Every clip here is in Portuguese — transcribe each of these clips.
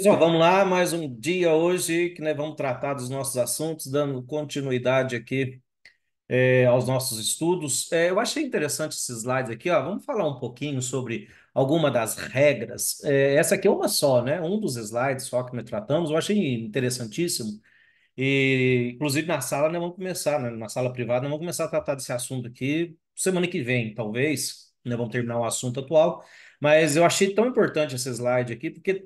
vamos lá, mais um dia hoje que nós né, vamos tratar dos nossos assuntos, dando continuidade aqui é, aos nossos estudos. É, eu achei interessante esses slides aqui, ó. Vamos falar um pouquinho sobre alguma das regras. É, essa aqui é uma só, né? Um dos slides só que nós tratamos, eu achei interessantíssimo. E, inclusive, na sala nós né, vamos começar, né? na sala privada, nós vamos começar a tratar desse assunto aqui semana que vem, talvez. né vamos terminar o assunto atual. Mas eu achei tão importante esse slide aqui, porque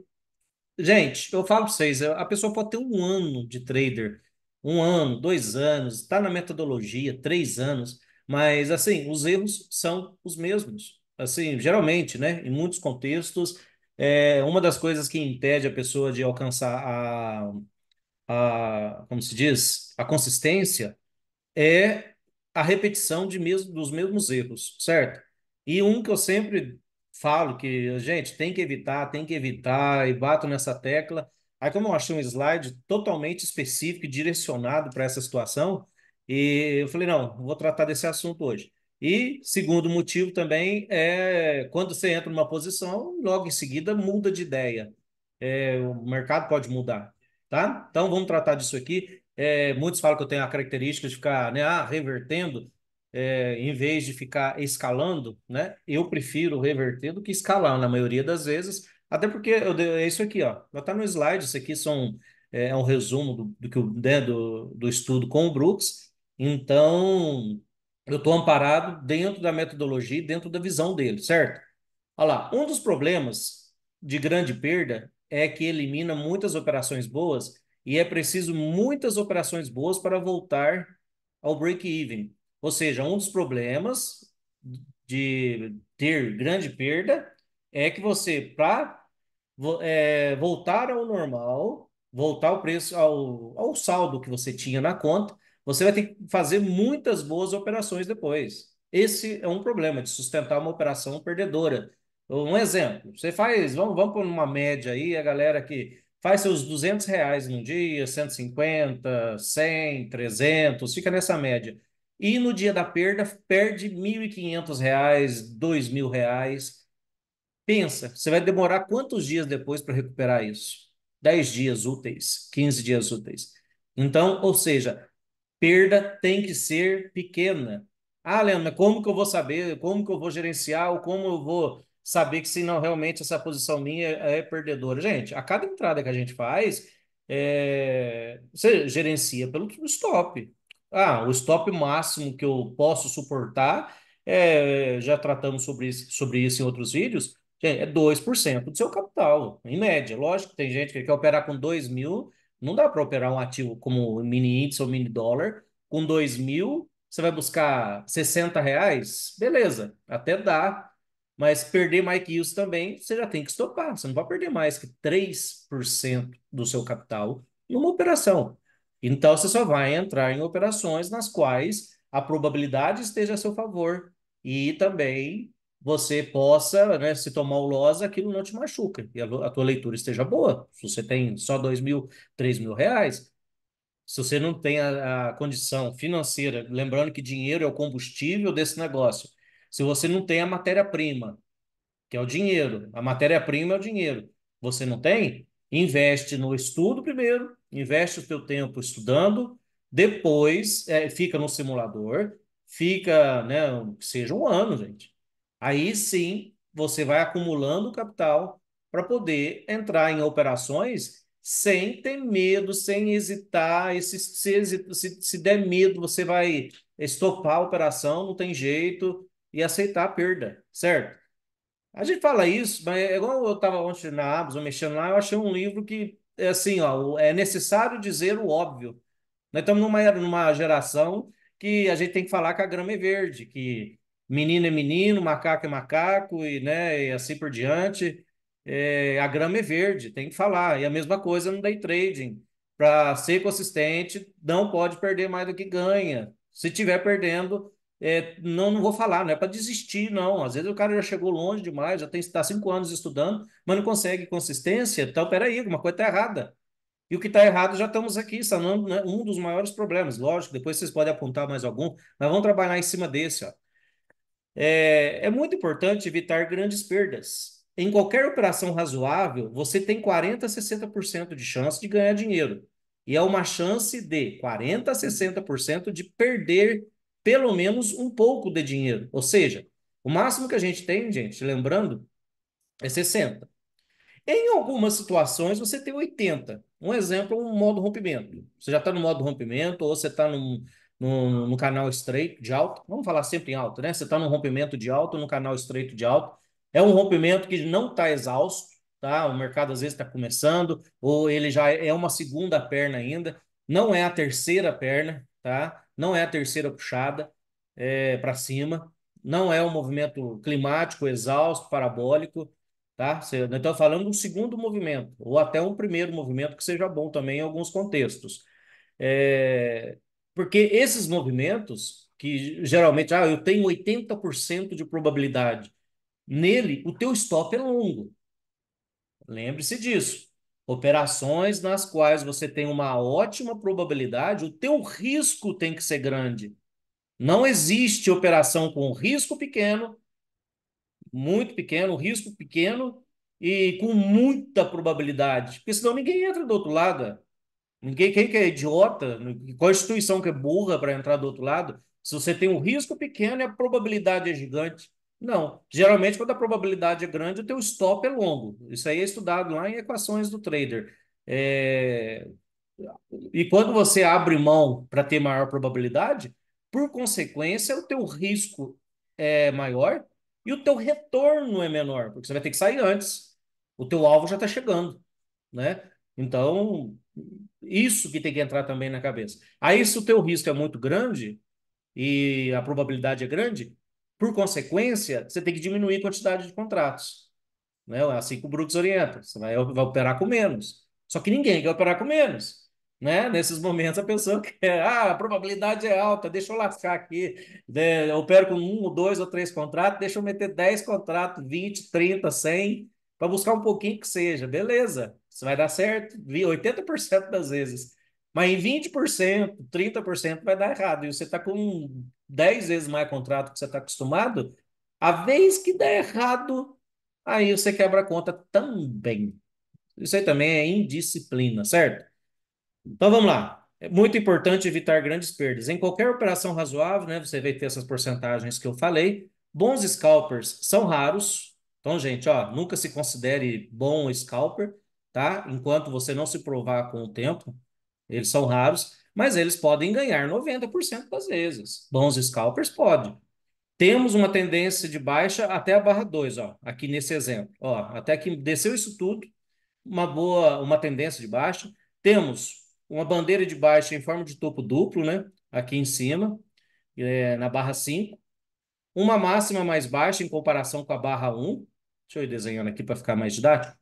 Gente, eu falo para vocês, a pessoa pode ter um ano de trader, um ano, dois anos, está na metodologia, três anos, mas assim, os erros são os mesmos. Assim, geralmente, né? Em muitos contextos, é uma das coisas que impede a pessoa de alcançar a, a como se diz, a consistência é a repetição de mesmo, dos mesmos erros, certo? E um que eu sempre falo que, gente, tem que evitar, tem que evitar, e bato nessa tecla. Aí, como eu achei um slide totalmente específico e direcionado para essa situação, e eu falei, não, vou tratar desse assunto hoje. E segundo motivo também é quando você entra numa posição, logo em seguida muda de ideia. É, o mercado pode mudar, tá? Então vamos tratar disso aqui. É, muitos falam que eu tenho a característica de ficar né, ah, revertendo é, em vez de ficar escalando, né? Eu prefiro reverter do que escalar na maioria das vezes, até porque eu, é isso aqui, ó. Está no slide, isso aqui são, é, é um resumo do, do que né, do, do estudo com o Brooks. Então, eu estou amparado dentro da metodologia e dentro da visão dele, certo? Olha lá, um dos problemas de grande perda é que elimina muitas operações boas e é preciso muitas operações boas para voltar ao break-even. Ou seja, um dos problemas de ter grande perda é que você, para é, voltar ao normal, voltar o preço ao, ao saldo que você tinha na conta, você vai ter que fazer muitas boas operações depois. Esse é um problema de sustentar uma operação perdedora. Um exemplo, você faz, vamos, vamos por uma média aí, a galera que faz seus 200 reais num dia, 150, 100, 300, fica nessa média. E no dia da perda, perde R$ 1.500, R$ 2.000. Pensa, você vai demorar quantos dias depois para recuperar isso? 10 dias úteis, 15 dias úteis. Então, ou seja, perda tem que ser pequena. Ah, Leandro, como que eu vou saber? Como que eu vou gerenciar? Ou como eu vou saber que se não realmente essa posição minha é, é perdedora? Gente, a cada entrada que a gente faz, é, você gerencia pelo stop. Ah, o stop máximo que eu posso suportar, é, já tratamos sobre isso, sobre isso em outros vídeos, é 2% é do seu capital, em média. Lógico que tem gente que quer operar com 2 mil, não dá para operar um ativo como mini índice ou mini dólar. Com 2 mil, você vai buscar 60 reais? Beleza, até dá. Mas perder mais que isso também, você já tem que estopar. Você não vai perder mais que 3% do seu capital numa operação. Então, você só vai entrar em operações nas quais a probabilidade esteja a seu favor e também você possa, né, se tomar o loss, aquilo não te machuca e a, tua leitura esteja boa. Se você tem só dois mil, três mil reais, se você não tem a, a condição financeira, lembrando que dinheiro é o combustível desse negócio. Se você não tem a matéria-prima, que é o dinheiro, a matéria-prima é o dinheiro. Você não tem? Investe no estudo primeiro, investe o teu tempo estudando, depois é, fica no simulador, fica, né, seja um ano, gente. Aí sim você vai acumulando capital para poder entrar em operações sem ter medo, sem hesitar. E se, se, se, se der medo, você vai estopar a operação, não tem jeito, e aceitar a perda, certo? A gente fala isso, mas é igual eu estava ontem na Amazon mexendo lá, eu achei um livro que é assim, ó, é necessário dizer o óbvio. Nós estamos numa, numa geração que a gente tem que falar que a grama é verde, que menino é menino, macaco é macaco, e, né, e assim por diante. É, a grama é verde, tem que falar. E a mesma coisa no day trading. Para ser consistente, não pode perder mais do que ganha. Se tiver perdendo, é, não, não vou falar, não é para desistir, não. Às vezes o cara já chegou longe demais, já tem está cinco anos estudando, mas não consegue consistência. Então, peraí, alguma coisa está errada. E o que está errado já estamos aqui, sanando né, um dos maiores problemas. Lógico, depois vocês podem apontar mais algum, mas vamos trabalhar em cima desse. Ó. É, é muito importante evitar grandes perdas. Em qualquer operação razoável, você tem 40% a 60% de chance de ganhar dinheiro. E é uma chance de 40% a 60% de perder pelo menos um pouco de dinheiro. Ou seja, o máximo que a gente tem, gente, lembrando, é 60. Em algumas situações, você tem 80. Um exemplo, um modo rompimento. Você já está no modo rompimento, ou você está no, no, no, canal estreito de alto. Vamos falar sempre em alto, né? Você está no rompimento de alto, no canal estreito de alto. É um rompimento que não está exausto, tá? O mercado às vezes está começando, ou ele já é uma segunda perna ainda, não é a terceira perna, tá? não é a terceira puxada é, para cima, não é um movimento climático exausto, parabólico, tá? Então, falando de um segundo movimento, ou até um primeiro movimento que seja bom também em alguns contextos. É... Porque esses movimentos, que geralmente, ah, eu tenho 80% de probabilidade, nele, o teu stop é longo. Lembre-se disso. Operações nas quais você tem uma ótima probabilidade, o teu risco tem que ser grande. Não existe operação com risco pequeno, muito pequeno, risco pequeno e com muita probabilidade, porque senão ninguém entra do outro lado. Ninguém quem que é idiota, qual instituição que é burra para entrar do outro lado? Se você tem um risco pequeno, a probabilidade é gigante. Não. Geralmente, quando a probabilidade é grande, o teu stop é longo. Isso aí é estudado lá em equações do trader. É... E quando você abre mão para ter maior probabilidade, por consequência, o teu risco é maior e o teu retorno é menor, porque você vai ter que sair antes. O teu alvo já está chegando, né? Então, isso que tem que entrar também na cabeça. Aí, se o teu risco é muito grande e a probabilidade é grande, por consequência, você tem que diminuir a quantidade de contratos. Né? É assim que o Brooks orienta. Você vai, vai operar com menos. Só que ninguém quer operar com menos. Né? Nesses momentos a pessoa quer, ah, a probabilidade é alta, deixa eu lascar aqui, né? eu opero com um, dois ou três contratos, deixa eu meter 10 contratos, 20, 30, 100, para buscar um pouquinho que seja, beleza, isso vai dar certo 80% das vezes, mas em 20%, 30% vai dar errado, e você está com 10 vezes mais contrato que você está acostumado, a vez que der errado, aí você quebra a conta também. Isso aí também é indisciplina, certo? Então vamos lá. É muito importante evitar grandes perdas. Em qualquer operação razoável, né, você vai ter essas porcentagens que eu falei. Bons scalpers são raros. Então, gente, ó, nunca se considere bom scalper, tá? Enquanto você não se provar com o tempo, eles são raros mas eles podem ganhar 90% das vezes. Bons scalpers podem. Temos uma tendência de baixa até a barra 2, ó, aqui nesse exemplo. Ó, até que desceu isso tudo, uma boa, uma tendência de baixa. Temos uma bandeira de baixa em forma de topo duplo, né? Aqui em cima, é, na barra 5. Uma máxima mais baixa em comparação com a barra 1. Deixa eu ir desenhando aqui para ficar mais didático.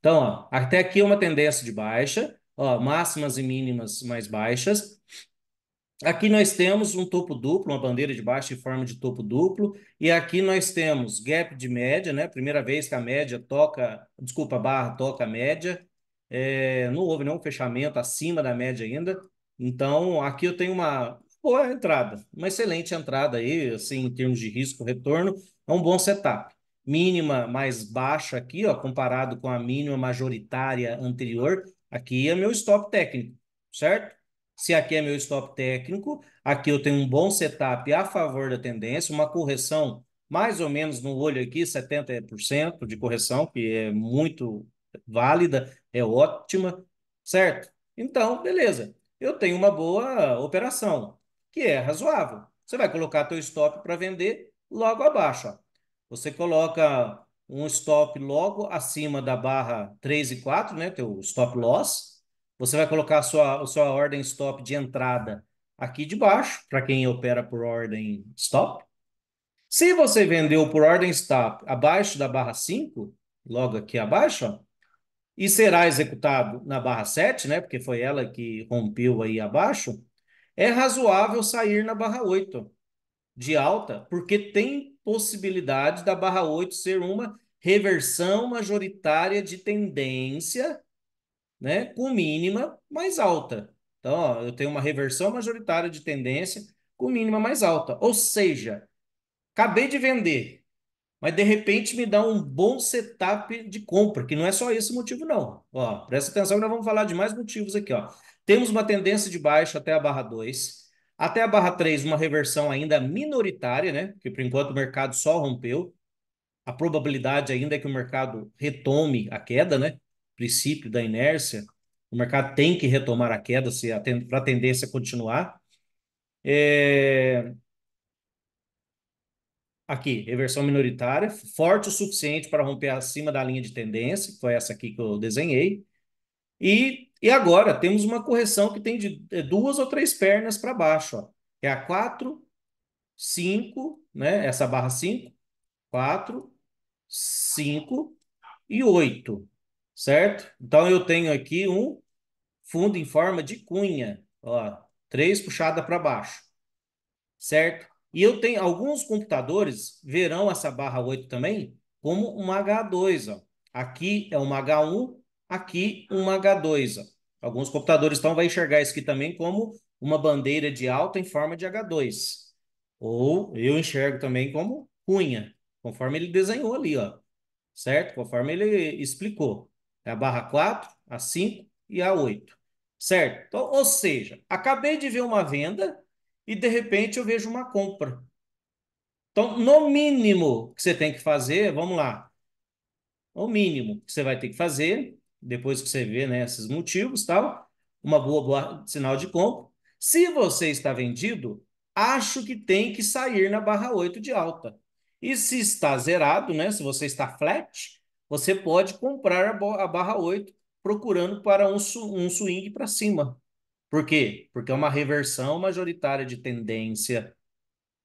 Então, ó, até aqui é uma tendência de baixa ó, máximas e mínimas mais baixas. Aqui nós temos um topo duplo, uma bandeira de baixo em forma de topo duplo, e aqui nós temos gap de média, né? Primeira vez que a média toca, desculpa, a barra toca a média. É, não houve nenhum fechamento acima da média ainda. Então, aqui eu tenho uma boa entrada, uma excelente entrada aí, assim, em termos de risco, retorno, é um bom setup. Mínima mais baixa aqui, ó, comparado com a mínima majoritária anterior, Aqui é meu stop técnico, certo? Se aqui é meu stop técnico, aqui eu tenho um bom setup a favor da tendência, uma correção mais ou menos no olho aqui, 70% de correção, que é muito válida, é ótima, certo? Então, beleza. Eu tenho uma boa operação, que é razoável. Você vai colocar teu stop para vender logo abaixo. Ó. Você coloca um stop logo acima da barra 3 e 4, né, teu stop loss. Você vai colocar a sua, a sua ordem stop de entrada aqui de baixo, para quem opera por ordem stop. Se você vendeu por ordem stop abaixo da barra 5, logo aqui abaixo, ó, e será executado na barra 7, né, porque foi ela que rompeu aí abaixo, é razoável sair na barra 8 de alta, porque tem possibilidade da barra 8 ser uma reversão majoritária de tendência, né, com mínima mais alta. Então, ó, eu tenho uma reversão majoritária de tendência com mínima mais alta. Ou seja, acabei de vender, mas de repente me dá um bom setup de compra, que não é só esse motivo, não. Ó, presta atenção que nós vamos falar de mais motivos aqui. Ó. Temos uma tendência de baixo até a barra 2. Até a barra 3, uma reversão ainda minoritária, né? que por enquanto o mercado só rompeu. A probabilidade ainda é que o mercado retome a queda, né? Princípio da inércia. O mercado tem que retomar a queda se para a tendência continuar. É... Aqui, reversão minoritária, forte o suficiente para romper acima da linha de tendência, que foi essa aqui que eu desenhei. E e agora temos uma correção que tem de é, duas ou três pernas para baixo. Ó. É a 4, 5, né? essa barra 5, 4, 5 e 8, certo? Então eu tenho aqui um fundo em forma de cunha, ó, três puxada para baixo, certo? E eu tenho alguns computadores verão essa barra 8 também como uma H2, ó. Aqui é uma H1, aqui uma H2, ó. Alguns computadores então vão enxergar isso aqui também como uma bandeira de alta em forma de H2. Ou eu enxergo também como cunha, conforme ele desenhou ali, ó. Certo? Conforme ele explicou. É a barra 4, a 5 e a 8. Certo? Então, ou seja, acabei de ver uma venda e de repente eu vejo uma compra. Então, no mínimo que você tem que fazer, vamos lá. O mínimo que você vai ter que fazer depois que você vê né, esses motivos tal, uma boa, boa sinal de compra. Se você está vendido, acho que tem que sair na barra 8 de alta. E se está zerado, né, se você está flat, você pode comprar a barra 8 procurando para um, um swing para cima. Por quê? Porque é uma reversão majoritária de tendência,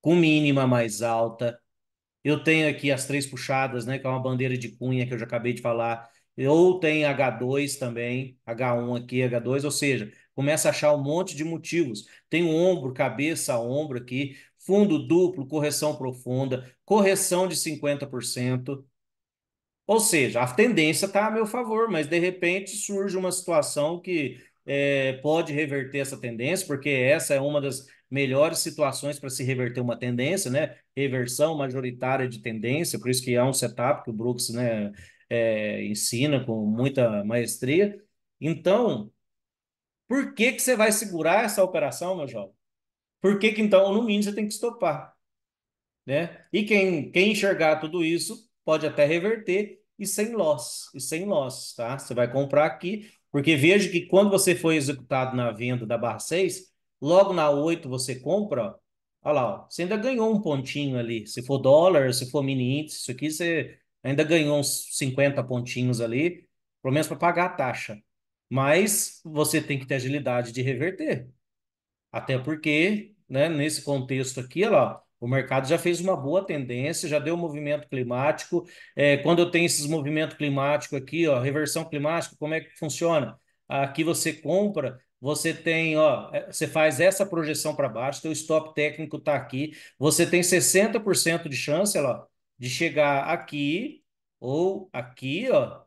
com mínima mais alta. Eu tenho aqui as três puxadas, né, que é uma bandeira de cunha que eu já acabei de falar, ou tem H2 também, H1 aqui, H2, ou seja, começa a achar um monte de motivos. Tem o ombro, cabeça, ombro aqui, fundo duplo, correção profunda, correção de 50%. Ou seja, a tendência está a meu favor, mas de repente surge uma situação que é, pode reverter essa tendência, porque essa é uma das melhores situações para se reverter uma tendência, né? Reversão majoritária de tendência, por isso que há é um setup que o Brooks, né? é, ensina com muita maestria. Então, por que, que você vai segurar essa operação, meu jovem? Por que, que então, no mínimo, você tem que estopar? Né? E quem, quem enxergar tudo isso pode até reverter e sem loss, e sem loss, tá? Você vai comprar aqui, porque veja que quando você foi executado na venda da barra 6, logo na 8 você compra, olha lá, ó, você ainda ganhou um pontinho ali. Se for dólar, se for mini índice, isso aqui você ainda ganhou uns 50 pontinhos ali, pelo menos para pagar a taxa. Mas você tem que ter agilidade de reverter. Até porque, né, nesse contexto aqui, ó, o mercado já fez uma boa tendência, já deu movimento climático. É, quando eu tenho esses movimentos climáticos aqui, ó, reversão climática, como é que funciona? Aqui você compra, você tem, ó, é, você faz essa projeção para baixo, teu stop técnico está aqui, você tem 60% de chance, ó, de chegar aqui ou aqui, ó,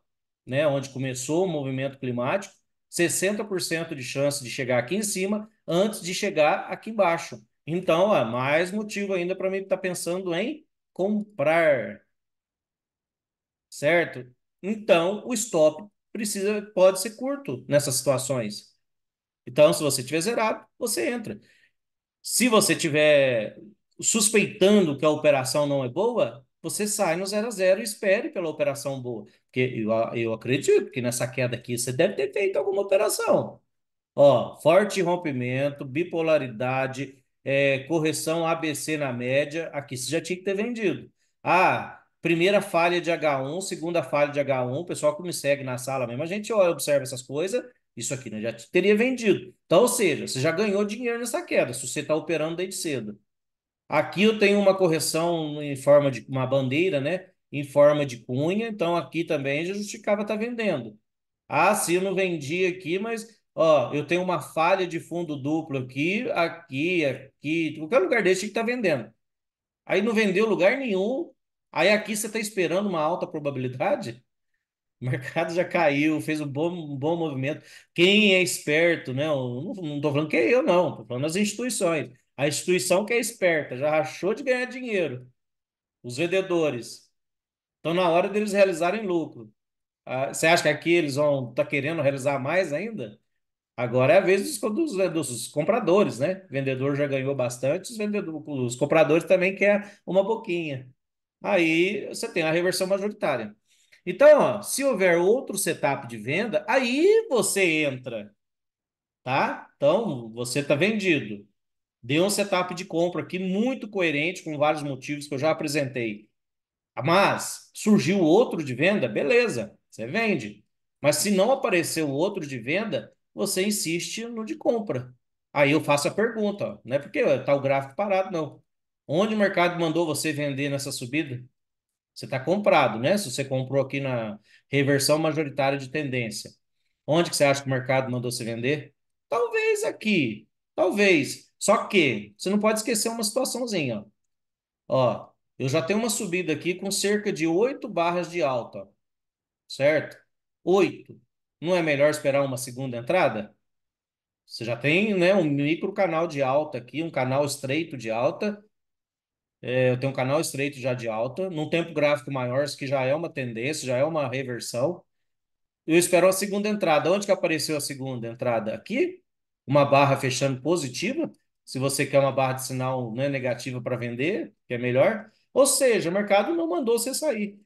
né, onde começou o movimento climático, 60% de chance de chegar aqui em cima antes de chegar aqui embaixo. Então, ó, mais motivo ainda para mim estar tá pensando em comprar. Certo? Então, o stop precisa pode ser curto nessas situações. Então, se você tiver zerado, você entra. Se você tiver suspeitando que a operação não é boa, você sai no 0 a 0 e espere pela operação boa. Porque eu, eu acredito que nessa queda aqui você deve ter feito alguma operação. Ó, forte rompimento, bipolaridade, é, correção ABC na média. Aqui você já tinha que ter vendido. Ah, primeira falha de H1, segunda falha de H1. O pessoal que me segue na sala mesmo, a gente olha, observa essas coisas. Isso aqui né, já teria vendido. Então, ou seja, você já ganhou dinheiro nessa queda, se você está operando desde cedo. Aqui eu tenho uma correção em forma de uma bandeira, né? Em forma de cunha, então aqui também já justificava estar vendendo. Ah, sim, eu não vendi aqui, mas ó, eu tenho uma falha de fundo duplo aqui, aqui, aqui, qualquer lugar desse que tá vendendo. Aí não vendeu lugar nenhum. Aí aqui você está esperando uma alta probabilidade? O mercado já caiu, fez um bom, um bom movimento. Quem é esperto, né? Eu não estou falando que é eu, não. Estou falando as instituições. A instituição que é esperta, já achou de ganhar dinheiro. Os vendedores. estão na hora deles realizarem lucro. Ah, você acha que aqui eles vão estar tá querendo realizar mais ainda? Agora é a vez dos, dos, né, dos, compradores, né? O vendedor já ganhou bastante, os, os compradores também querem uma boquinha. Aí você tem a reversão majoritária. Então, ó, se houver outro setup de venda, aí você entra, tá? Então, você está vendido deu um setup de compra aqui muito coerente com vários motivos que eu já apresentei. Mas surgiu outro de venda, beleza, você vende. Mas se não apareceu outro de venda, você insiste no de compra. Aí eu faço a pergunta, ó, não é porque está o gráfico parado, não. Onde o mercado mandou você vender nessa subida? Você está comprado, né? Se você comprou aqui na reversão majoritária de tendência. Onde que você acha que o mercado mandou você vender? Talvez aqui, talvez. Só que você não pode esquecer uma situaçãozinha. Ó, eu já tenho uma subida aqui com cerca de 8 barras de alta, certo? 8. Não é melhor esperar uma segunda entrada? Você já tem né, um micro canal de alta aqui, um canal estreito de alta. É, eu tenho um canal estreito já de alta, num tempo gráfico maior, isso que já é uma tendência, já é uma reversão. Eu espero a segunda entrada. Onde que apareceu a segunda entrada? Aqui, uma barra fechando positiva se você quer uma barra de sinal né, negativa para vender, que é melhor. Ou seja, o mercado não mandou você sair.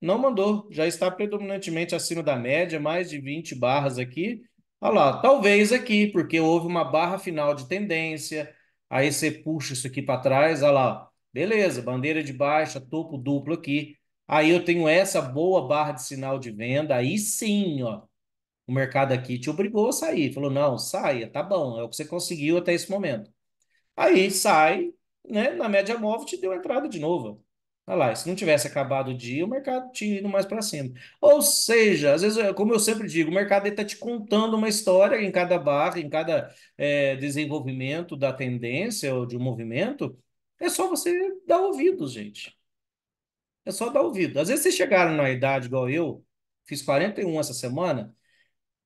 Não mandou. Já está predominantemente acima da média, mais de 20 barras aqui. Olha lá, talvez aqui, porque houve uma barra final de tendência. Aí você puxa isso aqui para trás, olha lá. Beleza, bandeira de baixa, topo duplo aqui. Aí eu tenho essa boa barra de sinal de venda. Aí sim, ó o mercado aqui te obrigou a sair. Falou, não, saia, tá bom, é o que você conseguiu até esse momento. Aí sai, né? Na média móvel te deu entrada de novo. Olha lá, se não tivesse acabado o dia, o mercado tinha ido mais para cima. Ou seja, às vezes, como eu sempre digo, o mercado está te contando uma história em cada barra, em cada é, desenvolvimento da tendência ou de um movimento. É só você dar ouvidos, gente. É só dar ouvido. Às vezes vocês chegaram na idade igual eu, fiz 41 essa semana,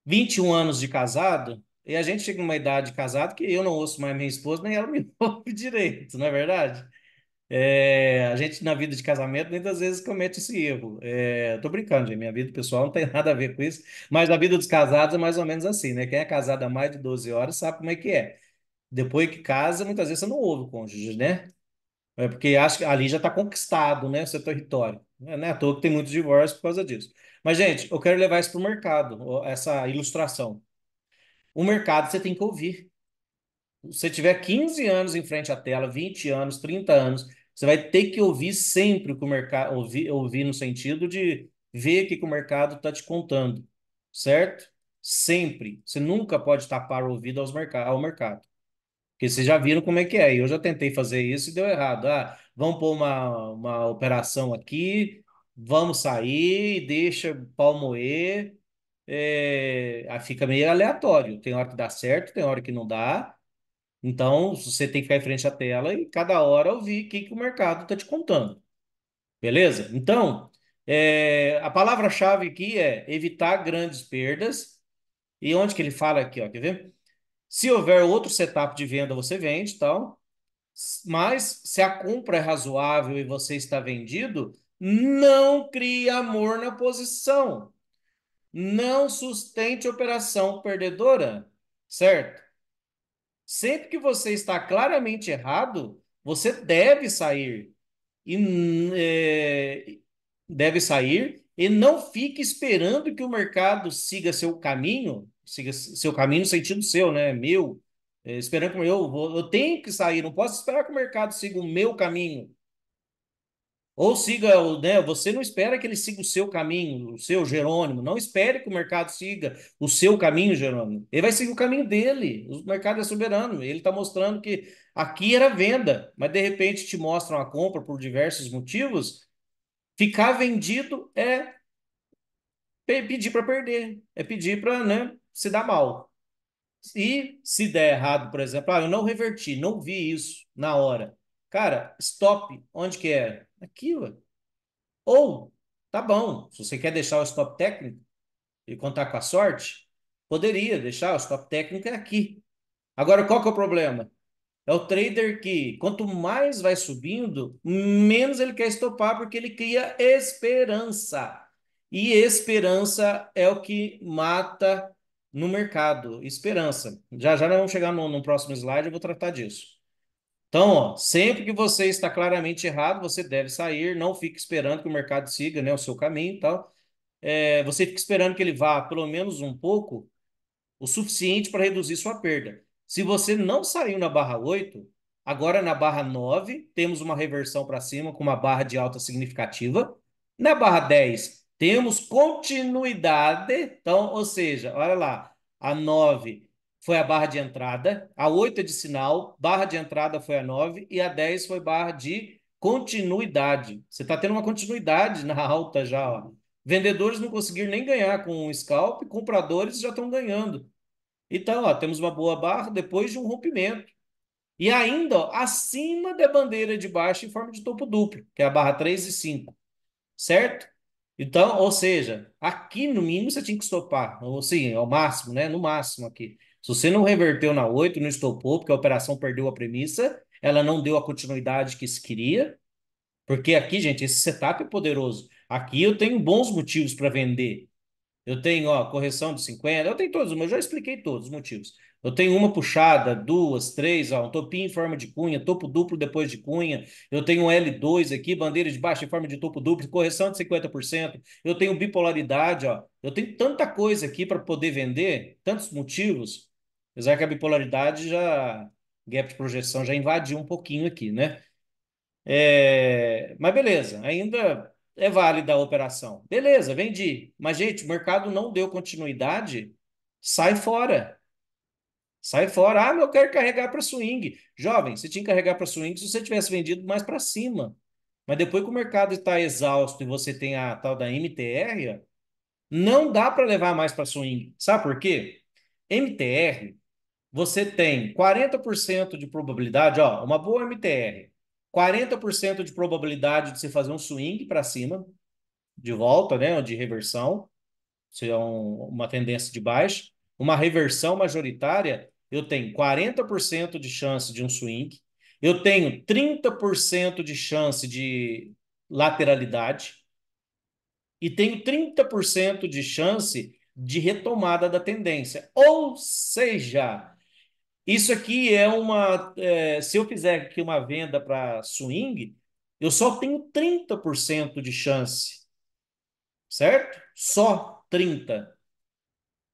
21 anos de casado, e a gente chega numa idade de casado que eu não ouço mais minha esposa, nem ela me ouve direito, não é verdade? É, a gente, na vida de casamento, muitas vezes comete esse erro. É, tô brincando, gente, minha vida pessoal não tem nada a ver com isso, mas a vida dos casados é mais ou menos assim, né? Quem é casado há mais de 12 horas sabe como é que é. Depois que casa, muitas vezes você não ouve o cônjuge, né? É porque acho que ali já está conquistado, né, o seu território. É, não é à toa que tem muitos divórcios por causa disso. Mas, gente, eu quero levar isso para o mercado, essa ilustração. O mercado você tem que ouvir. Se você tiver 15 anos em frente à tela, 20 anos, 30 anos, você vai ter que ouvir sempre o que o mercado ouvir, ouvir no sentido de ver o que, o mercado está te contando, certo? Sempre. Você nunca pode tapar o ouvido aos merc ao mercado. Porque vocês já viram como é que é. Eu já tentei fazer isso e deu errado. Ah, vamos pôr uma, uma operação aqui, vamos sair, deixa o pau moer, é, aí fica meio aleatório. Tem hora que dá certo, tem hora que não dá. Então, você tem que ficar em frente à tela e cada hora ouvir o que, que o mercado está te contando. Beleza? Então, é, a palavra-chave aqui é evitar grandes perdas. E onde que ele fala aqui, ó, quer ver? Se houver outro setup de venda, você vende, tal. Mas se a compra é razoável e você está vendido, não crie amor na posição. Não sustente operação perdedora, certo? Sempre que você está claramente errado, você deve sair. E, é, deve sair e não fique esperando que o mercado siga seu caminho, siga seu caminho no sentido seu, né? Meu, é, esperando que eu, eu tenho que sair, não posso esperar que o mercado siga o meu caminho. Ou siga, né, você não espera que ele siga o seu caminho, o seu Jerônimo. Não espere que o mercado siga o seu caminho, Jerônimo. Ele vai seguir o caminho dele. O mercado é soberano. Ele está mostrando que aqui era venda, mas de repente te mostram a compra por diversos motivos. Ficar vendido é pedir para perder, é pedir para né, se dar mal. E se der errado, por exemplo, ah, eu não reverti, não vi isso na hora. Cara, stop, onde que é? Aqui, ué. Ou, tá bom, se você quer deixar o stop técnico e contar com a sorte, poderia deixar o stop técnico é aqui. Agora, qual que é o problema? É o trader que, quanto mais vai subindo, menos ele quer estopar, porque ele cria esperança. E esperança é o que mata no mercado. Esperança. Já já nós vamos chegar no, no próximo slide, eu vou tratar disso. Então, ó, sempre que você está claramente errado, você deve sair, não fique esperando que o mercado siga né, o seu caminho e tal. É, você fica esperando que ele vá pelo menos um pouco, o suficiente para reduzir sua perda. Se você não saiu na barra 8, agora na barra 9, temos uma reversão para cima com uma barra de alta significativa. Na barra 10, temos continuidade. Então, ou seja, olha lá, a 9 foi a barra de entrada, a 8 é de sinal, barra de entrada foi a 9 e a 10 foi barra de continuidade. Você está tendo uma continuidade na alta já. Ó. Vendedores não conseguiram nem ganhar com o scalp, compradores já estão ganhando. Então, ó, temos uma boa barra depois de um rompimento. E ainda ó, acima da bandeira de baixo em forma de topo duplo, que é a barra 3 e 5. Certo? Então, ou seja, aqui no mínimo você tinha que estopar, ou sim, ao máximo, né? No máximo aqui. Se você não reverteu na 8, não estopou, porque a operação perdeu a premissa, ela não deu a continuidade que se queria, porque aqui, gente, esse setup é poderoso. Aqui eu tenho bons motivos para vender. Eu tenho, ó, correção de 50, eu tenho todos, mas eu já expliquei todos os motivos. Eu tenho uma puxada, duas, três, ó, um topinho em forma de cunha, topo duplo depois de cunha. Eu tenho um L2 aqui, bandeira de baixo em forma de topo duplo, correção de 50%. Eu tenho bipolaridade, ó. Eu tenho tanta coisa aqui para poder vender, tantos motivos, Apesar que a bipolaridade já, gap de projeção já invadiu um pouquinho aqui, né? É, mas beleza, ainda é válida a operação. Beleza, vendi. Mas, gente, o mercado não deu continuidade, sai fora. Sai fora. Ah, eu quero carregar para swing. Jovem, você tinha que carregar para swing se você tivesse vendido mais para cima. Mas depois que o mercado está exausto e você tem a tal da MTR, não dá para levar mais para swing. Sabe por quê? MTR você tem 40% de probabilidade, ó, uma boa MTR, 40% de probabilidade de você fazer um swing para cima, de volta, né, de reversão, se é um, uma tendência de baixa, uma reversão majoritária, eu tenho 40% de chance de um swing, eu tenho 30% de chance de lateralidade e tenho 30% de chance de retomada da tendência. Ou seja, isso aqui é uma. É, se eu fizer aqui uma venda para swing, eu só tenho 30% de chance. Certo? Só 30%.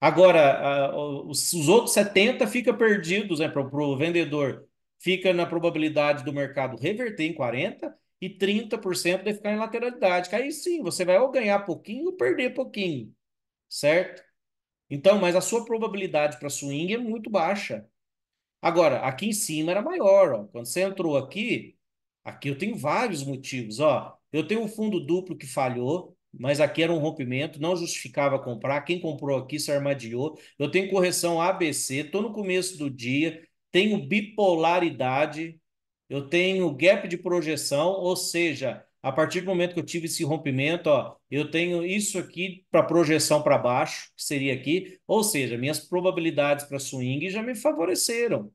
Agora, a, os, os, outros 70% fica perdidos né, para o vendedor. Fica na probabilidade do mercado reverter em 40% e 30% de ficar em lateralidade. aí sim, você vai ou ganhar pouquinho ou perder pouquinho. Certo? Então, mas a sua probabilidade para swing é muito baixa. Agora, aqui em cima era maior, ó. Quando você entrou aqui, aqui eu tenho vários motivos, ó. Eu tenho um fundo duplo que falhou, mas aqui era um rompimento, não justificava comprar. Quem comprou aqui se armadilhou Eu tenho correção ABC, estou no começo do dia, tenho bipolaridade, eu tenho gap de projeção, ou seja, a partir do momento que eu tive esse rompimento, ó, eu tenho isso aqui para projeção para baixo, que seria aqui, ou seja, minhas probabilidades para swing já me favoreceram.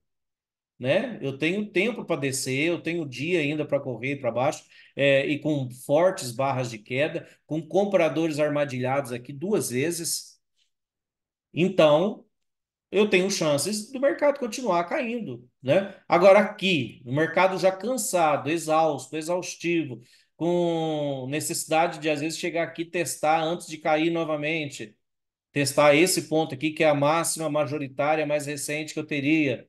Né? Eu tenho tempo para descer, eu tenho dia ainda para correr para baixo, é, e com fortes barras de queda, com compradores armadilhados aqui duas vezes. Então, eu tenho chances do mercado continuar caindo, né? Agora aqui, o mercado já cansado, exausto, exaustivo, com necessidade de às vezes chegar aqui testar antes de cair novamente, testar esse ponto aqui que é a máxima majoritária mais recente que eu teria.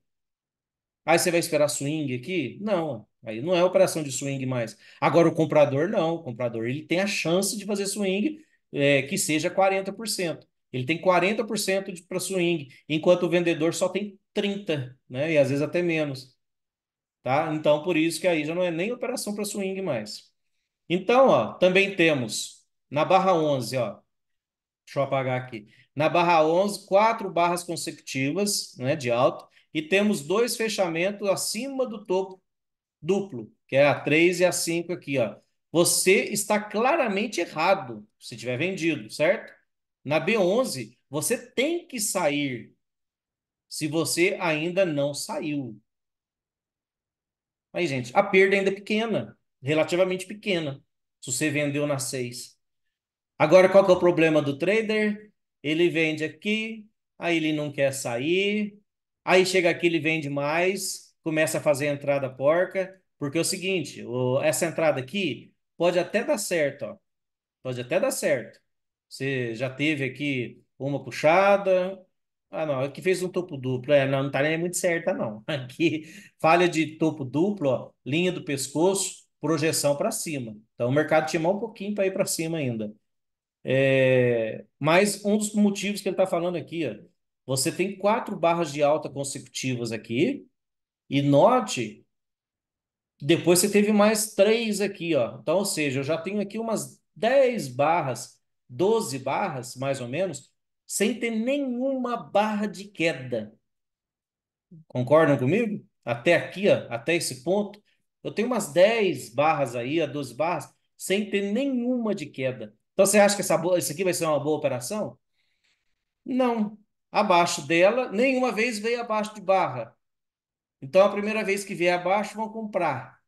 Aí você vai esperar swing aqui? Não, aí não é operação de swing mais. Agora o comprador não, o comprador ele tem a chance de fazer swing é, que seja 40%. Ele tem 40% para swing, enquanto o vendedor só tem 30, né? E às vezes até menos. Tá? Então por isso que aí já não é nem operação para swing mais. Então, ó, também temos na barra 11, ó, deixa eu apagar aqui. Na barra 11, quatro barras consecutivas né, de alta e temos dois fechamentos acima do topo duplo, que é a 3 e a 5 aqui. Ó. Você está claramente errado se tiver vendido, certo? Na B11, você tem que sair se você ainda não saiu. Aí, gente, a perda ainda é pequena relativamente pequena, se você vendeu na 6. Agora, qual que é o problema do trader? Ele vende aqui, aí ele não quer sair, aí chega aqui, ele vende mais, começa a fazer a entrada porca, porque é o seguinte, o, essa entrada aqui pode até dar certo, ó. pode até dar certo. Você já teve aqui uma puxada, ah, não, aqui fez um topo duplo. É, não, está nem muito certa, não. Aqui, falha de topo duplo, ó, linha do pescoço projeção para cima. Então, o mercado tinha um pouquinho para ir para cima ainda. É... Mas um dos motivos que ele está falando aqui, ó, você tem quatro barras de alta consecutivas aqui, e note, depois você teve mais três aqui, ó. Então, ou seja, eu já tenho aqui umas 10 barras, 12 barras, mais ou menos, sem ter nenhuma barra de queda. Concordam comigo? Até aqui, ó, até esse ponto. Eu tenho umas 10 barras aí, a 12 barras, sem ter nenhuma de queda. Então você acha que essa isso aqui vai ser uma boa operação? Não. Abaixo dela, nenhuma vez veio abaixo de barra. Então a primeira vez que vier abaixo, vão comprar.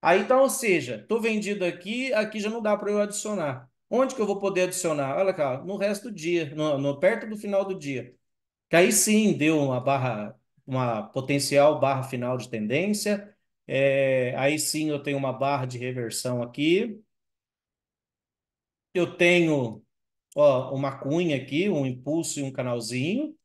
Aí então, ou seja, estou vendido aqui, aqui já não dá para eu adicionar. Onde que eu vou poder adicionar? Olha cá, no resto do dia, no, no perto do final do dia. Que aí sim deu uma barra, uma potencial barra final de tendência é, aí sim eu tenho uma barra de reversão aqui. Eu tenho ó, uma cunha aqui, um impulso e um canalzinho.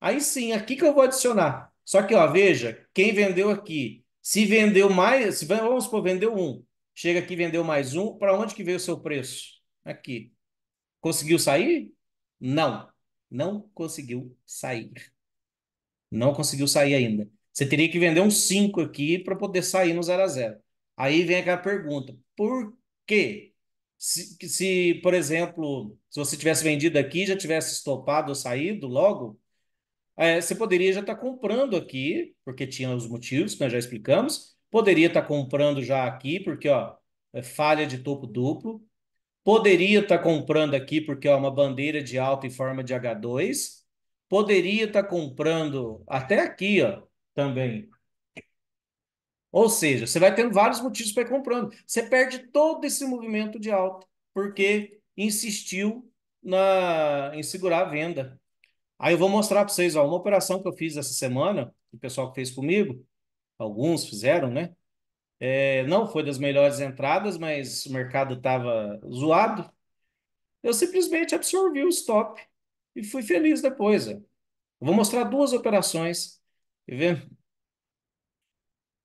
Aí sim, aqui que eu vou adicionar. Só que, ó, veja, quem vendeu aqui, se vendeu mais, se, vamos supor, vendeu um, chega aqui vendeu mais um, para onde que veio o seu preço? Aqui. Conseguiu sair? Não, não conseguiu sair. Não conseguiu sair ainda. Você teria que vender um 5 aqui para poder sair no 0 a 0. Aí vem aquela pergunta: por quê? Se, se, por exemplo, se você tivesse vendido aqui, já tivesse estopado ou saído logo, é, você poderia já estar tá comprando aqui, porque tinha os motivos que né, nós já explicamos. Poderia estar tá comprando já aqui, porque ó, é falha de topo duplo. Poderia estar tá comprando aqui, porque é uma bandeira de alta em forma de H2. Poderia estar tá comprando até aqui, ó, também. Ou seja, você vai tendo vários motivos para ir comprando. Você perde todo esse movimento de alta, porque insistiu na, em segurar a venda. Aí eu vou mostrar para vocês ó, uma operação que eu fiz essa semana, o pessoal que fez comigo, alguns fizeram, né? É, não foi das melhores entradas, mas o mercado estava zoado. Eu simplesmente absorvi o stop e fui feliz depois. Ó. vou mostrar duas operações ver?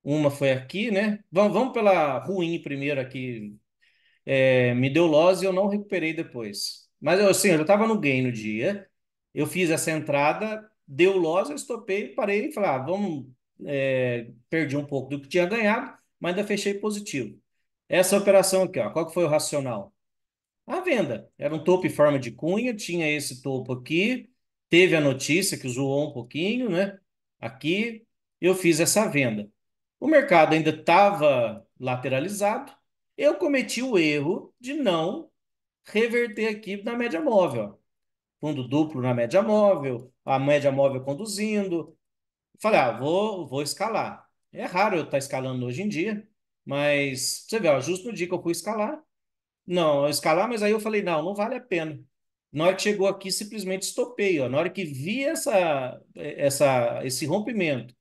Uma foi aqui, né? Vamos, vamos pela ruim primeiro aqui. É, me deu loss e eu não recuperei depois. Mas assim, eu já estava no game no dia. Eu fiz essa entrada, deu loss, eu estopei, parei e falei, ah, vamos. É, perdi um pouco do que tinha ganhado, mas ainda fechei positivo. Essa operação aqui, ó, qual que foi o racional? A venda. Era um topo em forma de cunha, tinha esse topo aqui, teve a notícia que zoou um pouquinho, né? Aqui eu fiz essa venda. O mercado ainda estava lateralizado. Eu cometi o erro de não reverter aqui na média móvel. Fundo duplo na média móvel, a média móvel conduzindo. Falei, ah, vou, vou escalar. É raro eu estar tá escalando hoje em dia, mas você vê, ó, justo no dia que eu fui escalar, não, escalar, mas aí eu falei, não, não vale a pena. Na hora que chegou aqui, simplesmente estopei. Ó. Na hora que vi essa, é, essa, esse rompimento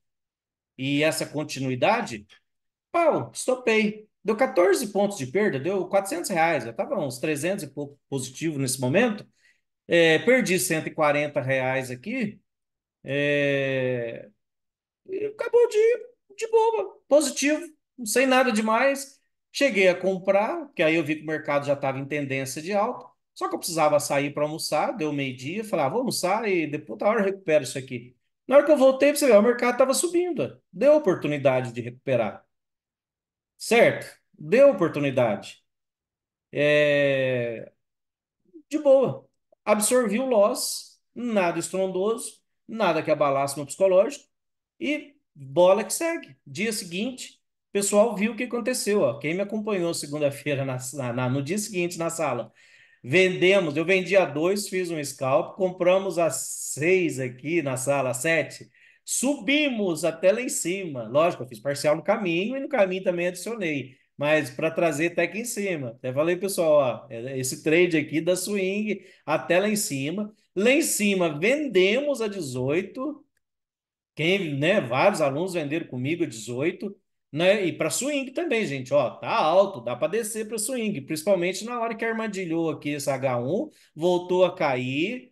e essa continuidade, pau, estopei. Deu 14 pontos de perda, deu 400 reais. Eu estava uns 300 e pouco positivo nesse momento. É, perdi 140 reais aqui. É... E acabou de, de boba, positivo, sem nada demais. Cheguei a comprar, que aí eu vi que o mercado já estava em tendência de alta. Só que eu precisava sair para almoçar, deu meio-dia, falei, ah, vou almoçar e depois da hora eu recupero isso aqui. Na hora que eu voltei, você vê, o mercado estava subindo. Deu oportunidade de recuperar. Certo? Deu oportunidade. É... De boa. Absorvi o loss, nada estrondoso, nada que abalasse meu psicológico e bola que segue. Dia seguinte, o pessoal viu o que aconteceu. Ó. Quem me acompanhou segunda-feira na, na, no dia seguinte na sala Vendemos, eu vendi a dois, fiz um scalp, compramos a seis aqui na sala, sete. Subimos até lá em cima. Lógico, eu fiz parcial no caminho e no caminho também adicionei. Mas para trazer até aqui em cima. Até falei, pessoal, ó, é, esse trade aqui da swing até lá em cima. Lá em cima, vendemos a 18. Quem, né, vários alunos venderam comigo a 18 né? E para swing também, gente, ó, tá alto, dá para descer para swing, principalmente na hora que armadilhou aqui esse H1, voltou a cair.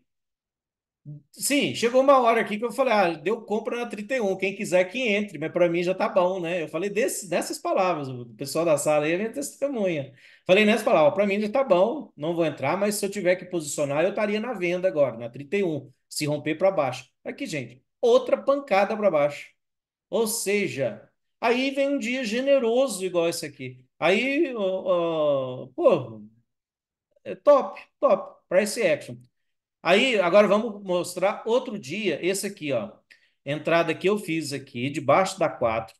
Sim, chegou uma hora aqui que eu falei, ah, deu compra na 31, quem quiser que entre, mas para mim já tá bom, né? Eu falei desse, dessas palavras, o pessoal da sala aí é minha testemunha. Falei nessas palavras, para mim já tá bom, não vou entrar, mas se eu tiver que posicionar, eu estaria na venda agora, na 31, se romper para baixo. Aqui, gente, outra pancada para baixo. Ou seja, Aí vem um dia generoso igual esse aqui. Aí, uh, uh, pô, é top, top, price action. Aí, agora vamos mostrar outro dia, esse aqui, ó. Entrada que eu fiz aqui, debaixo da 4.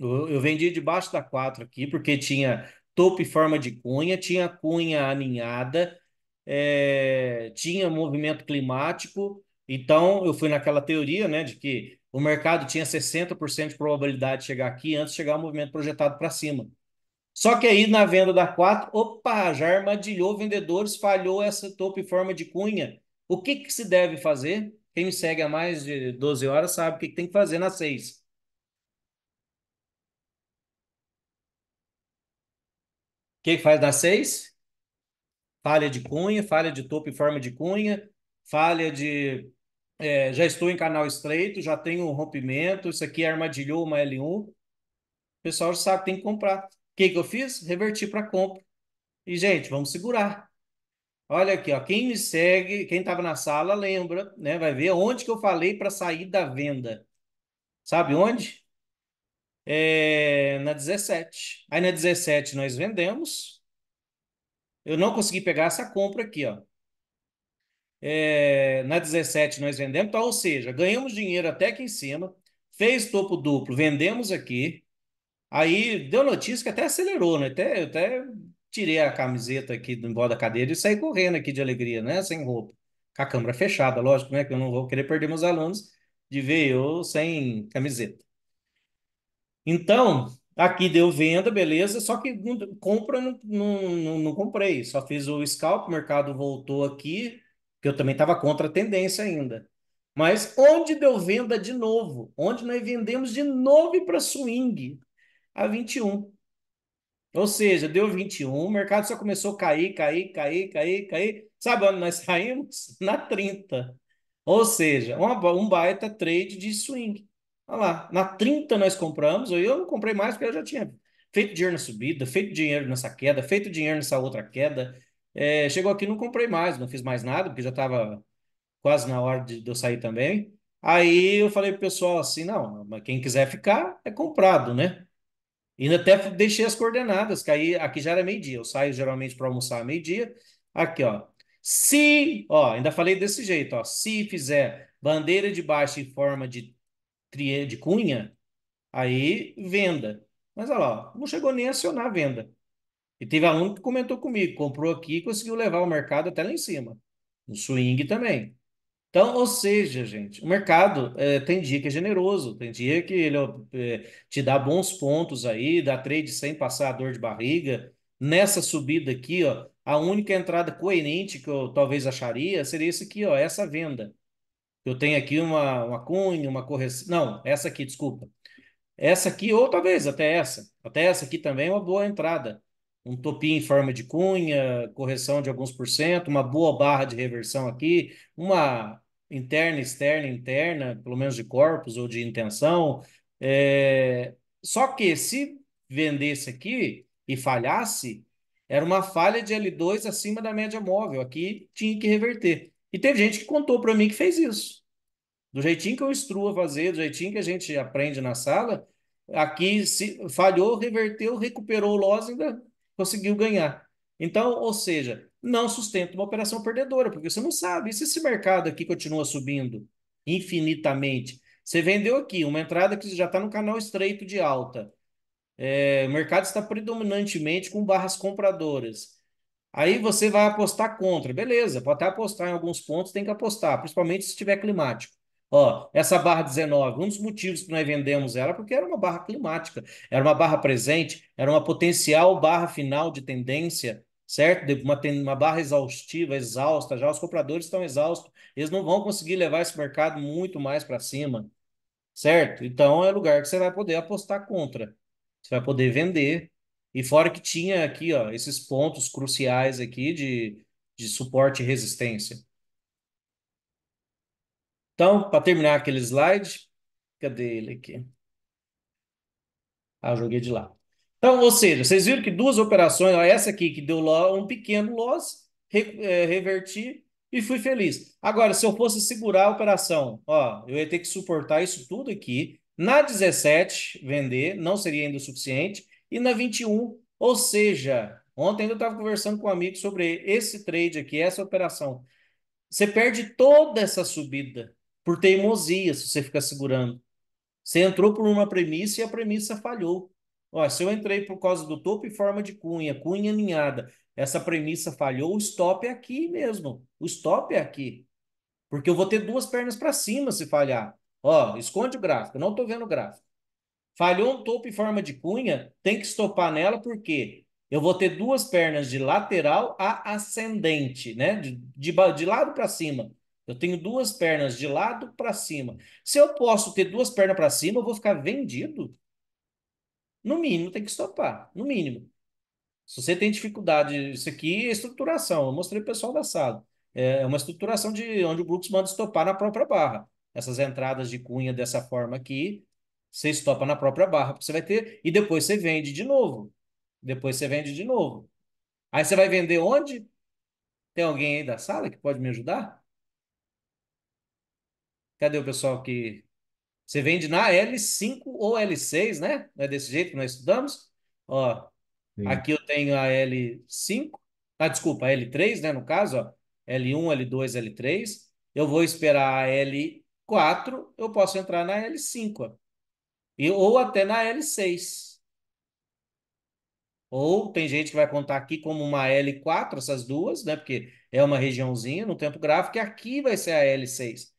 Eu, eu vendi debaixo da 4 aqui, porque tinha topo e forma de cunha, tinha cunha aninhada, é, tinha movimento climático. Então, eu fui naquela teoria, né, de que o mercado tinha 60% de probabilidade de chegar aqui antes de chegar o movimento projetado para cima. Só que aí na venda da 4, opa, já armadilhou vendedores, falhou essa topo e forma de cunha. O que, que se deve fazer? Quem me segue há mais de 12 horas sabe o que, que tem que fazer na 6. O que, que faz na 6? Falha de cunha, falha de topo e forma de cunha, falha de é, já estou em canal estreito, já tenho um rompimento, isso aqui é armadilhou uma L1. O pessoal já sabe que tem que comprar. O que, que eu fiz? Reverti para compra. E, gente, vamos segurar. Olha aqui, ó, quem me segue, quem estava na sala, lembra, né? Vai ver onde que eu falei para sair da venda. Sabe onde? É, na 17. Aí na 17 nós vendemos. Eu não consegui pegar essa compra aqui, ó é, na 17 nós vendemos, tá? ou seja, ganhamos dinheiro até aqui em cima, fez topo duplo, vendemos aqui, aí deu notícia que até acelerou, né? Até, até tirei a camiseta aqui do embora da cadeira e saí correndo aqui de alegria, né? Sem roupa, com a câmera fechada, lógico, né? Que eu não vou querer perder meus alunos de ver eu sem camiseta. Então, aqui deu venda, beleza, só que compra não, não, não comprei, só fiz o scalp, o mercado voltou aqui, que eu também estava contra a tendência ainda. Mas onde deu venda de novo? Onde nós vendemos de novo para swing? A 21. Ou seja, deu 21, o mercado só começou a cair, cair, cair, cair, cair. Sabe onde nós saímos? Na 30. Ou seja, uma, um baita trade de swing. Olha lá, na 30 nós compramos, eu não comprei mais porque eu já tinha feito dinheiro na subida, feito dinheiro nessa queda, feito dinheiro nessa outra queda, é, chegou aqui, não comprei mais, não fiz mais nada, porque já estava quase na hora de, de eu sair também. Aí eu falei pro pessoal assim, não, mas quem quiser ficar é comprado, né? E até deixei as coordenadas, que aí aqui já era meio-dia. Eu saio geralmente para almoçar meio-dia. Aqui, ó. Se, ó, ainda falei desse jeito, ó. Se fizer bandeira de baixo em forma de, de cunha, aí venda. Mas olha lá, ó, não chegou nem a acionar a venda. E teve aluno que comentou comigo, comprou aqui e conseguiu levar o mercado até lá em cima. No swing também. Então, ou seja, gente, o mercado é, tem dia que é generoso, tem dia que ele é, te dá bons pontos aí, dá trade sem passar a dor de barriga. Nessa subida aqui, ó, a única entrada coerente que eu talvez acharia seria isso aqui, ó, essa venda. Eu tenho aqui uma, uma cunha, uma correção. Não, essa aqui, desculpa. Essa aqui, ou talvez até essa. Até essa aqui também é uma boa entrada um topinho em forma de cunha, correção de alguns por cento, uma boa barra de reversão aqui, uma interna, externa, interna, pelo menos de corpos ou de intenção. É... Só que se vendesse aqui e falhasse, era uma falha de L2 acima da média móvel. Aqui tinha que reverter. E teve gente que contou para mim que fez isso. Do jeitinho que eu instruo a fazer, do jeitinho que a gente aprende na sala, aqui se falhou, reverteu, recuperou o loss ainda conseguiu ganhar. Então, ou seja, não sustenta uma operação perdedora, porque você não sabe. E se esse mercado aqui continua subindo infinitamente? Você vendeu aqui uma entrada que já está no canal estreito de alta. É, o mercado está predominantemente com barras compradoras. Aí você vai apostar contra. Beleza, pode até apostar em alguns pontos, tem que apostar, principalmente se estiver climático. Ó, essa barra 19, um dos motivos que nós vendemos ela é porque era uma barra climática, era uma barra presente, era uma potencial barra final de tendência, certo? Uma, uma barra exaustiva, exausta, já os compradores estão exaustos, eles não vão conseguir levar esse mercado muito mais para cima, certo? Então é lugar que você vai poder apostar contra, você vai poder vender. E fora que tinha aqui, ó, esses pontos cruciais aqui de, de suporte e resistência. Então, para terminar aquele slide, cadê ele aqui? Ah, joguei de lá. Então, ou seja, vocês viram que duas operações, ó, essa aqui que deu um pequeno loss, re, é, reverti e fui feliz. Agora, se eu fosse segurar a operação, ó, eu ia ter que suportar isso tudo aqui. Na 17, vender, não seria ainda o suficiente. E na 21, ou seja, ontem eu estava conversando com um amigo sobre esse trade aqui, essa operação. Você perde toda essa subida por teimosia, se você ficar segurando. Você entrou por uma premissa e a premissa falhou. Ó, se eu entrei por causa do topo e forma de cunha, cunha ninhada, essa premissa falhou, o stop é aqui mesmo. O stop é aqui. Porque eu vou ter duas pernas para cima se falhar. Ó, esconde o gráfico, não estou vendo o gráfico. Falhou um topo e forma de cunha, tem que estopar nela porque eu vou ter duas pernas de lateral a ascendente, né? De, de, de lado para cima. Eu tenho duas pernas de lado para cima. Se eu posso ter duas pernas para cima, eu vou ficar vendido? No mínimo, tem que estopar. No mínimo. Se você tem dificuldade, isso aqui é estruturação. Eu mostrei o pessoal da sala. É, é uma estruturação de onde o Brooks manda estopar na própria barra. Essas entradas de cunha dessa forma aqui, você estopa na própria barra, porque você vai ter. E depois você vende de novo. Depois você vende de novo. Aí você vai vender onde? Tem alguém aí da sala que pode me ajudar? Cadê o pessoal que. Você vende na L5 ou L6, né? Não é desse jeito que nós estudamos? Ó, aqui eu tenho a L5. Ah, desculpa, a L3, né? No caso, ó, L1, L2, L3. Eu vou esperar a L4, eu posso entrar na L5, ó. E, ou até na L6. Ou tem gente que vai contar aqui como uma L4, essas duas, né? Porque é uma regiãozinha no tempo gráfico, e aqui vai ser a L6.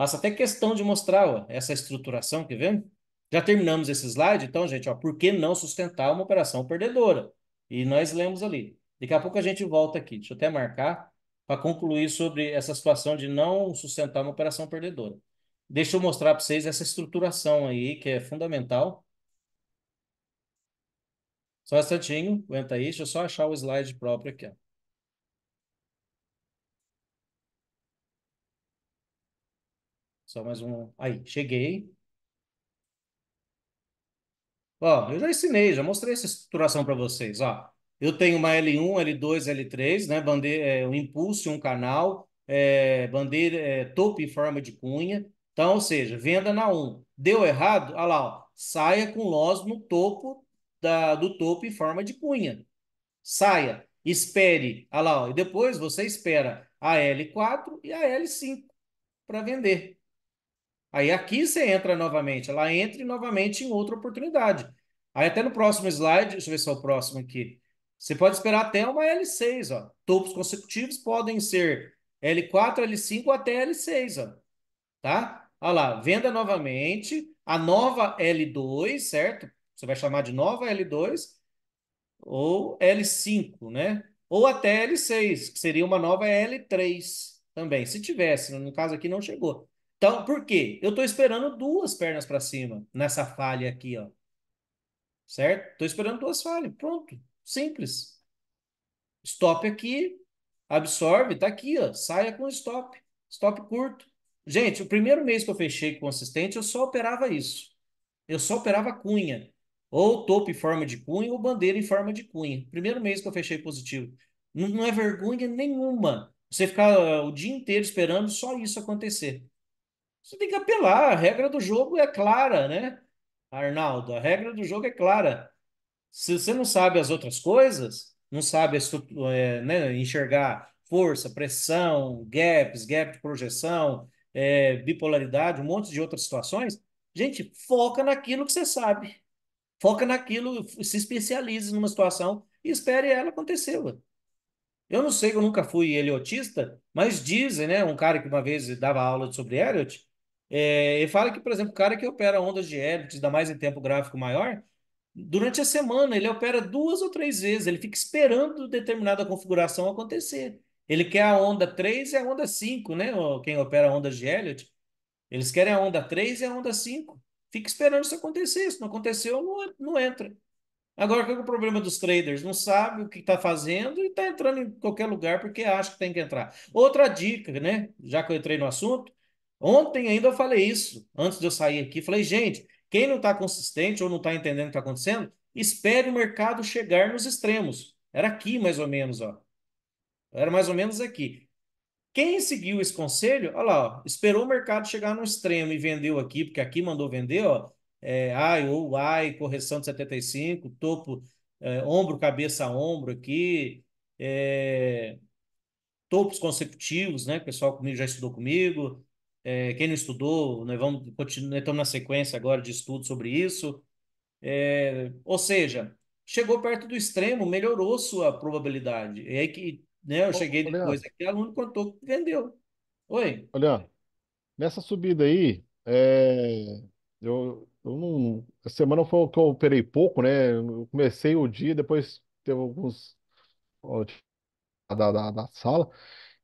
Faço até questão de mostrar ó, essa estruturação, que vendo? Já terminamos esse slide, então, gente, ó, por que não sustentar uma operação perdedora? E nós lemos ali. Daqui a pouco a gente volta aqui. Deixa eu até marcar para concluir sobre essa situação de não sustentar uma operação perdedora. Deixa eu mostrar para vocês essa estruturação aí, que é fundamental. Só um instantinho, aguenta aí, deixa eu só achar o slide próprio aqui. Ó. Só mais um. Aí, cheguei. Ó, eu já ensinei, já mostrei essa estruturação para vocês. Ó, eu tenho uma L1, L2, L3, né? Bandeira, é, um impulso, e um canal, é, bandeira, é, topo em forma de cunha. Então, ou seja, venda na 1. Deu errado? Olha lá, ó, saia com loss no topo da, do topo em forma de cunha. Saia, espere. Olha lá, ó, e depois você espera a L4 e a L5 para vender. Aí aqui você entra novamente, ela entra novamente em outra oportunidade. Aí até no próximo slide, deixa eu ver se é o próximo aqui. Você pode esperar até uma L6, ó. Topos consecutivos podem ser L4, L5 até L6, ó. Tá? Olha lá, venda novamente, a nova L2, certo? Você vai chamar de nova L2 ou L5, né? Ou até L6, que seria uma nova L3 também, se tivesse, no caso aqui não chegou. Então, por quê? Eu estou esperando duas pernas para cima nessa falha aqui, ó. Certo? Estou esperando duas falhas. Pronto. Simples. Stop aqui, absorve, tá aqui, ó. Saia com stop. Stop curto. Gente, o primeiro mês que eu fechei consistente, eu só operava isso. Eu só operava cunha. Ou topo em forma de cunha, ou bandeira em forma de cunha. Primeiro mês que eu fechei positivo. Não, não é vergonha nenhuma. Você ficar eh, o dia inteiro esperando só isso acontecer. Você tem que apelar. A regra do jogo é clara, né, Arnaldo? A regra do jogo é clara. Se você não sabe as outras coisas, não sabe é, né, enxergar força, pressão, gaps, gap de projeção, é, bipolaridade, um monte de outras situações, gente, foca naquilo que você sabe. Foca naquilo, se especialize numa situação e espere ela acontecer. Eu não sei, eu nunca fui heliotista, mas dizem, né? Um cara que uma vez dava aula sobre Heliot, é, fala que, por exemplo, o cara que opera ondas de Elliot dá mais em tempo gráfico maior, durante a semana ele opera duas ou três vezes, ele fica esperando determinada configuração acontecer. Ele quer a onda 3 e a onda 5, né? Quem opera ondas de Elliot, eles querem a onda 3 e a onda 5. Fica esperando isso acontecer. Se não aconteceu, não, não entra. Agora, qual é o problema dos traders? Não sabe o que está fazendo e está entrando em qualquer lugar porque acha que tem que entrar. Outra dica, né? Já que eu entrei no assunto, Ontem ainda eu falei isso, antes de eu sair aqui. Falei, gente, quem não está consistente ou não está entendendo o que está acontecendo, espere o mercado chegar nos extremos. Era aqui mais ou menos, ó. Era mais ou menos aqui. Quem seguiu esse conselho, olha lá, ó, esperou o mercado chegar no extremo e vendeu aqui, porque aqui mandou vender, ó. É, ai ou ai, correção de 75, topo, é, ombro, cabeça, ombro aqui, é, topos consecutivos, né? O pessoal comigo já estudou comigo, é, quem não estudou, nós né, vamos continuar, né, estamos na sequência agora de estudo sobre isso. É, ou seja, chegou perto do extremo, melhorou sua probabilidade. e aí que né, eu Ô, cheguei depois aqui, o aluno contou que vendeu. Oi. olha, nessa subida aí, é, eu, eu não, semana foi que eu operei pouco, né? Eu comecei o dia, depois teve alguns da, da, da sala.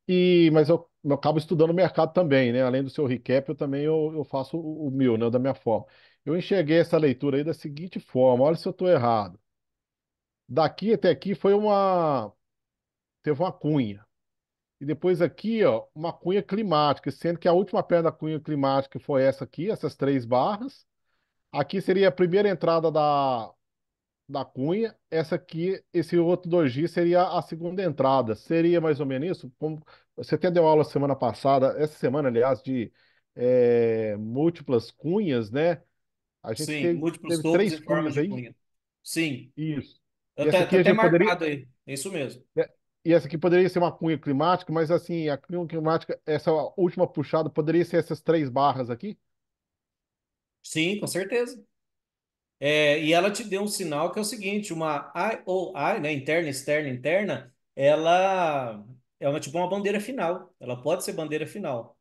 E, mas eu, eu acabo estudando o mercado também, né? Além do seu recap, eu também eu, eu faço o, o meu, né? Da minha forma. Eu enxerguei essa leitura aí da seguinte forma: olha se eu estou errado. Daqui até aqui foi uma. Teve uma cunha. E depois aqui, ó, uma cunha climática, sendo que a última perna da cunha climática foi essa aqui, essas três barras. Aqui seria a primeira entrada da, da Cunha, essa aqui, esse outro dois dias seria a segunda entrada. Seria mais ou menos isso? Como, você até deu aula semana passada, essa semana, aliás, de é, múltiplas cunhas, né? A gente Sim, teve, múltiplos teve três cunhas aí. Cunha. Sim. Isso. essa aqui até marcado poderia... aí. É isso mesmo. É, e essa aqui poderia ser uma cunha climática, mas assim, a cunha climática, essa última puxada, poderia ser essas três barras aqui? Sim, com certeza. É, e ela te deu um sinal que é o seguinte: uma IOI, né, interna, externa, interna, ela é uma tipo uma bandeira final. Ela pode ser bandeira final.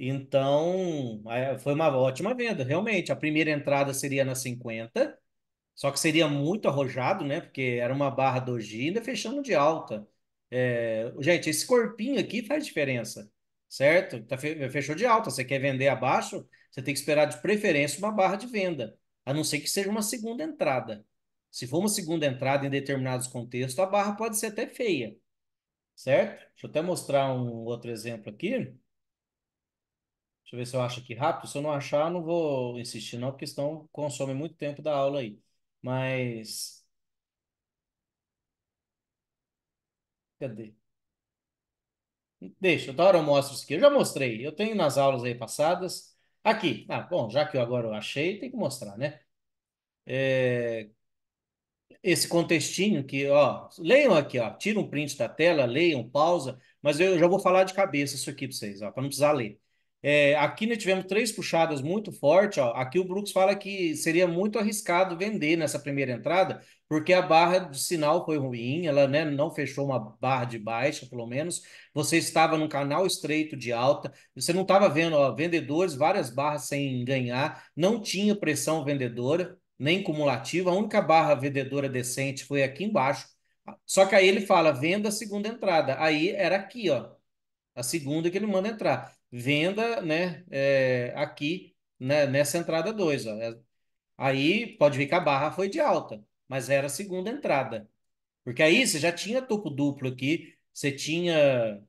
Então, foi uma ótima venda, realmente. A primeira entrada seria na 50, só que seria muito arrojado, né? Porque era uma barra doji ainda fechando de alta. É, gente, esse corpinho aqui faz diferença, certo? Tá, fechou de alta. Você quer vender abaixo, você tem que esperar de preferência uma barra de venda a não ser que seja uma segunda entrada. Se for uma segunda entrada em determinados contextos, a barra pode ser até feia, certo? Deixa eu até mostrar um outro exemplo aqui. Deixa eu ver se eu acho aqui rápido. Se eu não achar, não vou insistir não, porque senão consome muito tempo da aula aí. Mas... Cadê? Deixa, outra hora eu mostro isso aqui. Eu já mostrei. Eu tenho nas aulas aí passadas. Aqui. Ah, bom, já que eu agora eu achei, tem que mostrar, né? É... Esse contextinho que, ó, leiam aqui, ó, tira um print da tela, leiam, pausa, mas eu já vou falar de cabeça isso aqui para vocês, ó, para não precisar ler. É, aqui nós tivemos três puxadas muito fortes. Aqui o Brooks fala que seria muito arriscado vender nessa primeira entrada, porque a barra de sinal foi ruim, ela né, não fechou uma barra de baixa, pelo menos. Você estava num canal estreito de alta, você não estava vendo ó, vendedores, várias barras sem ganhar, não tinha pressão vendedora, nem cumulativa. A única barra vendedora decente foi aqui embaixo. Só que aí ele fala, venda a segunda entrada. Aí era aqui, ó. A segunda que ele manda entrar venda né, é, aqui né, nessa entrada 2. É, aí pode ver que a barra foi de alta, mas era a segunda entrada. Porque aí você já tinha topo duplo aqui, você tinha.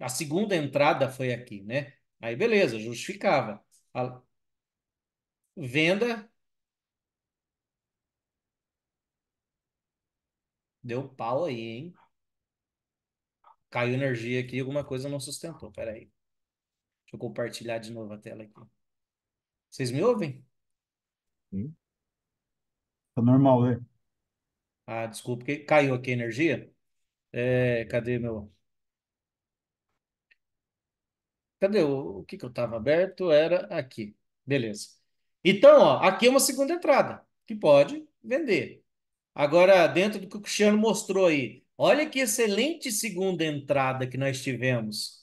A segunda entrada foi aqui, né? Aí beleza, justificava. A venda. Deu pau aí, hein? Caiu energia aqui, alguma coisa não sustentou. Peraí. Deixa eu compartilhar de novo a tela aqui. Vocês me ouvem? Sim. Tá normal, né? Ah, desculpa, que caiu aqui a energia. É, cadê meu. Cadê o, o que, que eu estava aberto? Era aqui. Beleza. Então, ó, aqui é uma segunda entrada, que pode vender. Agora, dentro do que o Cristiano mostrou aí, olha que excelente segunda entrada que nós tivemos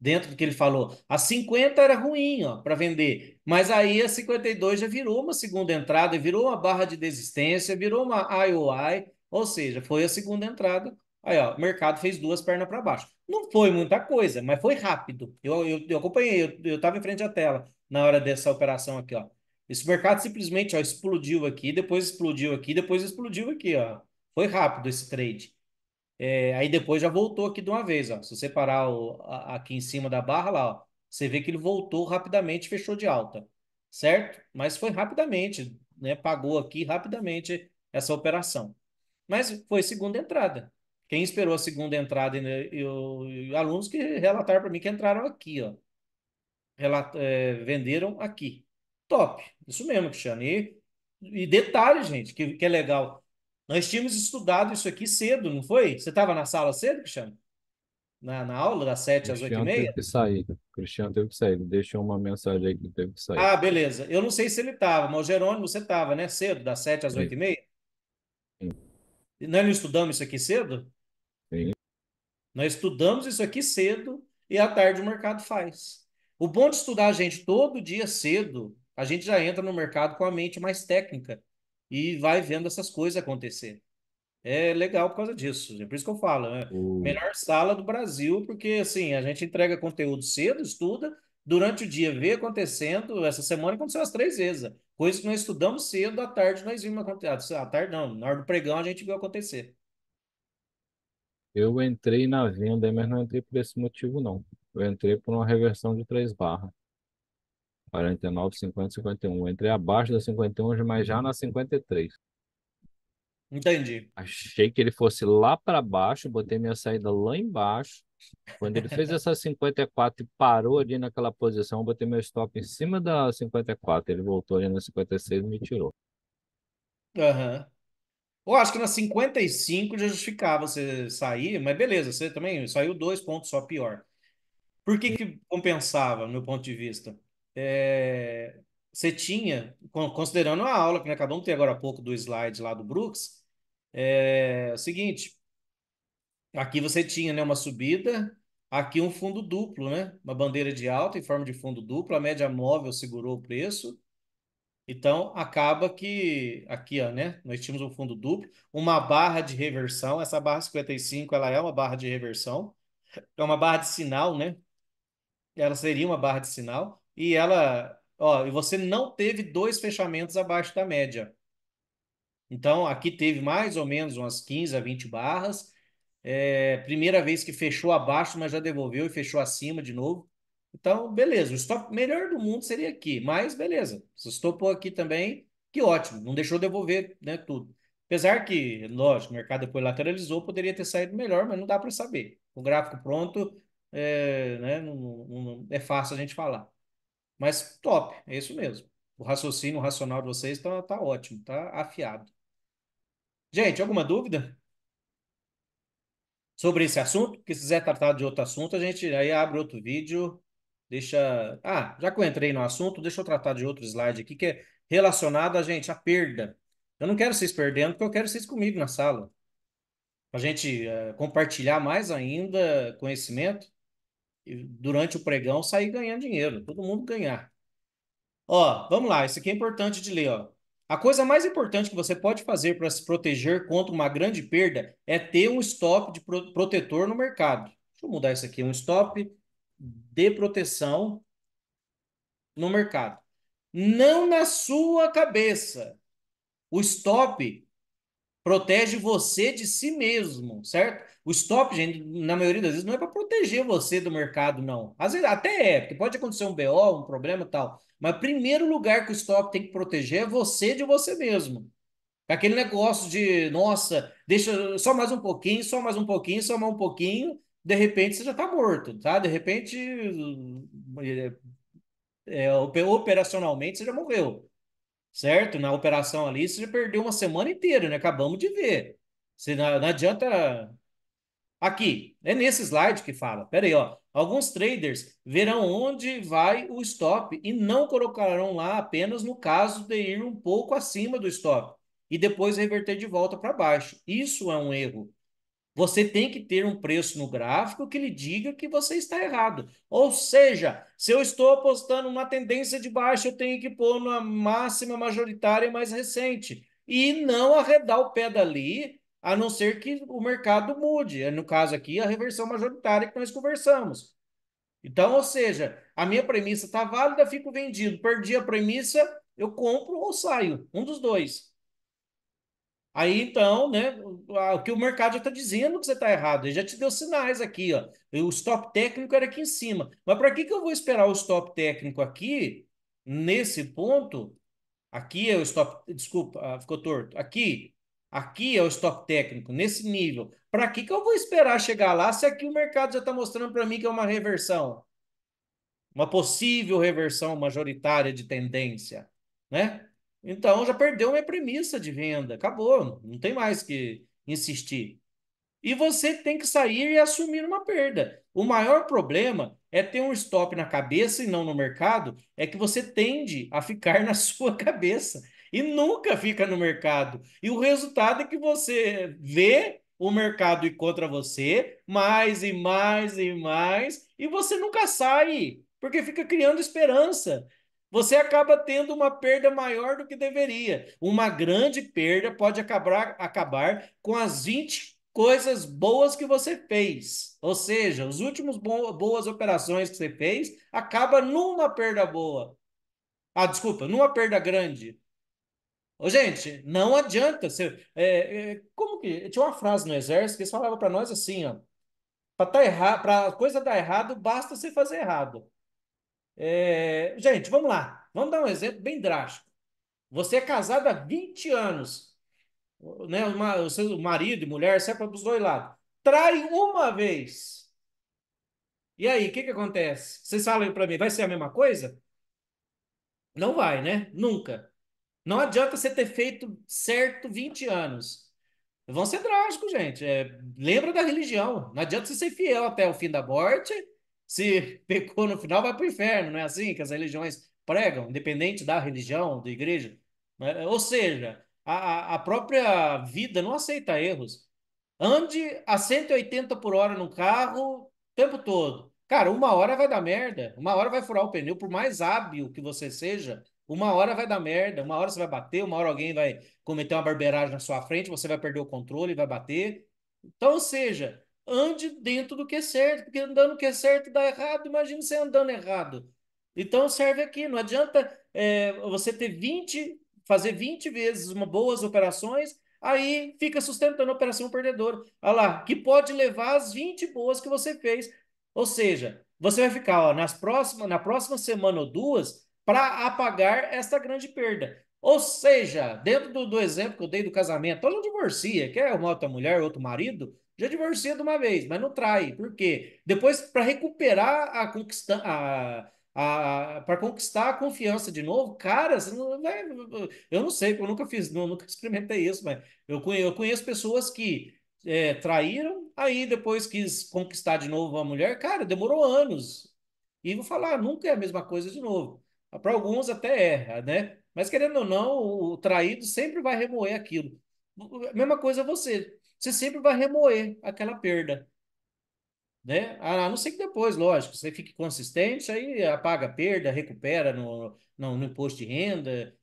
dentro do que ele falou. A 50 era ruim para vender, mas aí a 52 já virou uma segunda entrada, virou uma barra de desistência, virou uma IOI, ou seja, foi a segunda entrada. Aí, ó, o mercado fez duas pernas para baixo. Não foi muita coisa, mas foi rápido. Eu, eu, eu acompanhei, eu estava em frente à tela na hora dessa operação aqui. Ó. Esse mercado simplesmente ó, explodiu aqui, depois explodiu aqui, depois explodiu aqui. Ó. Foi rápido esse trade. É, aí depois já voltou aqui de uma vez, ó. Se você parar o, a, aqui em cima da barra lá, ó, você vê que ele voltou rapidamente, fechou de alta, certo? Mas foi rapidamente, né? Pagou aqui rapidamente essa operação. Mas foi segunda entrada. Quem esperou a segunda entrada e, né, alunos que relataram para mim que entraram aqui, ó. é, venderam aqui. Top. Isso mesmo, Cristiano. E, e detalhe, gente, que, que é legal nós tínhamos estudado isso aqui cedo, não foi? Você estava na sala cedo, Cristiano? Na, na aula das 7 às 8 e meia? Teve que sair. Cristiano teve que sair. Deixou uma mensagem aí que teve que sair. Ah, beleza. Eu não sei se ele estava, mas o Jerônimo, você estava, né? Cedo, das 7 às 8 e meia? Sim. Nós não estudamos isso aqui cedo? Sim. Nós estudamos isso aqui cedo e à tarde o mercado faz. O bom de estudar a gente todo dia cedo, a gente já entra no mercado com a mente mais técnica e vai vendo essas coisas acontecer. É legal por causa disso, é por isso que eu falo, né? Uhum. Melhor sala do Brasil, porque assim, a gente entrega conteúdo cedo, estuda, durante o dia vê acontecendo, essa semana aconteceu as três vezes, coisas que nós estudamos cedo, à tarde nós vimos acontecer, à tarde não, na hora do pregão a gente viu acontecer. Eu entrei na venda, mas não entrei por esse motivo não, eu entrei por uma reversão de três barras. 49, 50, 51. Entrei abaixo da 51, mas já na 53. Entendi. Achei que ele fosse lá para baixo, botei minha saída lá embaixo. Quando ele fez essa 54 e parou ali naquela posição, botei meu stop em cima da 54. Ele voltou ali na 56 e me tirou. Aham. Uhum. Eu acho que na 55 já justificava você sair, mas beleza, você também saiu dois pontos só pior. Por que, que compensava, no meu ponto de vista? é, você tinha, considerando a aula que nós acabamos de ter agora há pouco do slide lá do Brooks, é, é o seguinte, aqui você tinha né, uma subida, aqui um fundo duplo, né? Uma bandeira de alta em forma de fundo duplo, a média móvel segurou o preço, então, acaba que aqui, ó, né? Nós tínhamos um fundo duplo, uma barra de reversão. Essa barra 55, ela é uma barra de reversão. É uma barra de sinal, né? Ela seria uma barra de sinal e ela, ó, e você não teve dois fechamentos abaixo da média. Então, aqui teve mais ou menos umas 15 a 20 barras. É, primeira vez que fechou abaixo, mas já devolveu e fechou acima de novo. Então, beleza. O stop melhor do mundo seria aqui, mas beleza. Se estopou aqui também, que ótimo. Não deixou devolver né, tudo. Apesar que, lógico, o mercado depois lateralizou, poderia ter saído melhor, mas não dá para saber. O gráfico pronto, é, né, não, não, é fácil a gente falar. Mas top, é isso mesmo. O raciocínio racional de vocês está tá ótimo, está afiado. Gente, alguma dúvida sobre esse assunto? que se quiser tratar de outro assunto, a gente aí abre outro vídeo. Deixa. Ah, já que eu entrei no assunto, deixa eu tratar de outro slide aqui que é relacionado a gente, a perda. Eu não quero vocês perdendo, porque eu quero vocês comigo na sala. Para a gente uh, compartilhar mais ainda conhecimento durante o pregão sair ganhando dinheiro, todo mundo ganhar. Ó, vamos lá, isso aqui é importante de ler, ó. A coisa mais importante que você pode fazer para se proteger contra uma grande perda é ter um stop de protetor no mercado. Deixa eu mudar isso aqui, um stop de proteção no mercado. Não na sua cabeça. O stop protege você de si mesmo, certo? O stop, gente, na maioria das vezes não é para proteger você do mercado, não. Às vezes até é, porque pode acontecer um BO, um problema e tal. Mas primeiro lugar que o stop tem que proteger é você de você mesmo. Aquele negócio de, nossa, deixa só mais um pouquinho, só mais um pouquinho, só mais um pouquinho, de repente você já está morto, tá? De repente, eh, é, operacionalmente, você já morreu certo? Na operação ali, você já perdeu uma semana inteira, né? Acabamos de ver. Você não, não adianta. Aqui, é nesse slide que fala. Pera aí, ó. Alguns traders verão onde vai o stop e não colocarão lá apenas no caso de ir um pouco acima do stop e depois reverter de volta para baixo. Isso é um erro. Você tem que ter um preço no gráfico que lhe diga que você está errado. Ou seja, se eu estou apostando uma tendência de baixo, eu tenho que pôr na máxima majoritária mais recente. E não arredar o pé dali, a não ser que o mercado mude. No caso aqui, a reversão majoritária que nós conversamos. Então, ou seja, a minha premissa está válida, fico vendido. Perdi a premissa, eu compro ou saio. Um dos dois. Aí então, né, o que o mercado já está dizendo que você está errado, ele já te deu sinais aqui, ó. O stop técnico era aqui em cima. Mas para que, que eu vou esperar o stop técnico aqui, nesse ponto? Aqui é o stop, desculpa, ah, ficou torto. Aqui, aqui é o stop técnico, nesse nível. Para que, que eu vou esperar chegar lá se aqui o mercado já está mostrando para mim que é uma reversão? Uma possível reversão majoritária de tendência, né? Então já perdeu minha premissa de venda. Acabou, não tem mais que insistir. E você tem que sair e assumir uma perda. O maior problema é ter um stop na cabeça e não no mercado, é que você tende a ficar na sua cabeça e nunca fica no mercado. E o resultado é que você vê o mercado ir contra você mais e mais e mais, e você nunca sai, porque fica criando esperança você acaba tendo uma perda maior do que deveria. Uma grande perda pode acabar, acabar com as 20 coisas boas que você fez. Ou seja, os últimos bo boas operações que você fez acaba numa perda boa. Ah, desculpa, numa perda grande. Ô, gente, não adianta. Você, é, é, como que. Tinha uma frase no exército que eles falavam para nós assim, ó. Para tá errado, para coisa dar errado, basta você fazer errado. É... Gente, vamos lá. Vamos dar um exemplo bem drástico. Você é casado há 20 anos. Né? o seu marido e mulher, serve é para os dois lados. Trai uma vez. E aí, o que, que acontece? Vocês falam para mim, vai ser a mesma coisa? Não vai, né? Nunca. Não adianta você ter feito certo 20 anos. Vão ser drásticos, gente. É, lembra da religião. Não adianta você ser fiel até o fim da morte se pecou no final, vai para o inferno, não é assim que as religiões pregam, independente da religião, da igreja. Né? Ou seja, a, a própria vida não aceita erros. Ande a 180 por hora no carro o tempo todo. Cara, uma hora vai dar merda, uma hora vai furar o pneu, por mais hábil que você seja, uma hora vai dar merda, uma hora você vai bater, uma hora alguém vai cometer uma barbeiragem na sua frente, você vai perder o controle, vai bater. Então, ou seja, ande dentro do que é certo, porque andando o que é certo dá errado, imagina você andando errado. Então serve aqui, não adianta é, você ter 20, fazer 20 vezes uma, boas operações, aí fica sustentando a operação perdedora. Olha lá, que pode levar as 20 boas que você fez. Ou seja, você vai ficar ó, nas próxima, na próxima semana ou duas para apagar esta grande perda. Ou seja, dentro do, do exemplo que eu dei do casamento, ela divorcia, quer uma outra mulher, outro marido, já divorcia de uma vez, mas não trai. Por quê? Depois, para recuperar a conquista, a, a, para conquistar a confiança de novo, cara, você não vai, né, eu não sei, eu nunca fiz, nunca experimentei isso, mas eu conheço, eu conheço pessoas que é, traíram, aí depois quis conquistar de novo a mulher, cara, demorou anos. E vou falar, nunca é a mesma coisa de novo. Para alguns até é, né? Mas querendo ou não, o traído sempre vai remoer aquilo. mesma coisa você você sempre vai remoer aquela perda. Né? A não ser que depois, lógico, você fique consistente, aí apaga a perda, recupera no, no, no imposto de renda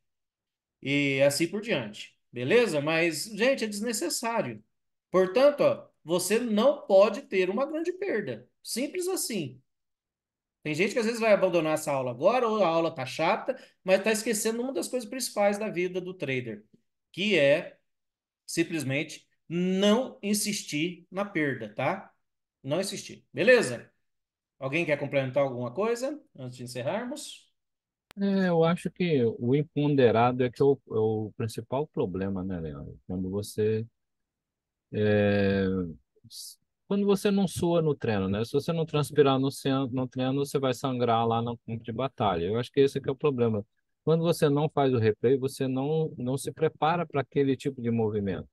e assim por diante. Beleza? Mas, gente, é desnecessário. Portanto, ó, você não pode ter uma grande perda. Simples assim. Tem gente que às vezes vai abandonar essa aula agora, ou a aula tá chata, mas tá esquecendo uma das coisas principais da vida do trader, que é simplesmente não insistir na perda, tá? Não insistir. Beleza? Alguém quer complementar alguma coisa antes de encerrarmos? É, eu acho que o imponderado é que é o, é o principal problema, né, Leandro? Quando você. É, quando você não sua no treino, né? Se você não transpirar no, no treino, você vai sangrar lá no campo de batalha. Eu acho que esse é o problema. Quando você não faz o replay, você não, não se prepara para aquele tipo de movimento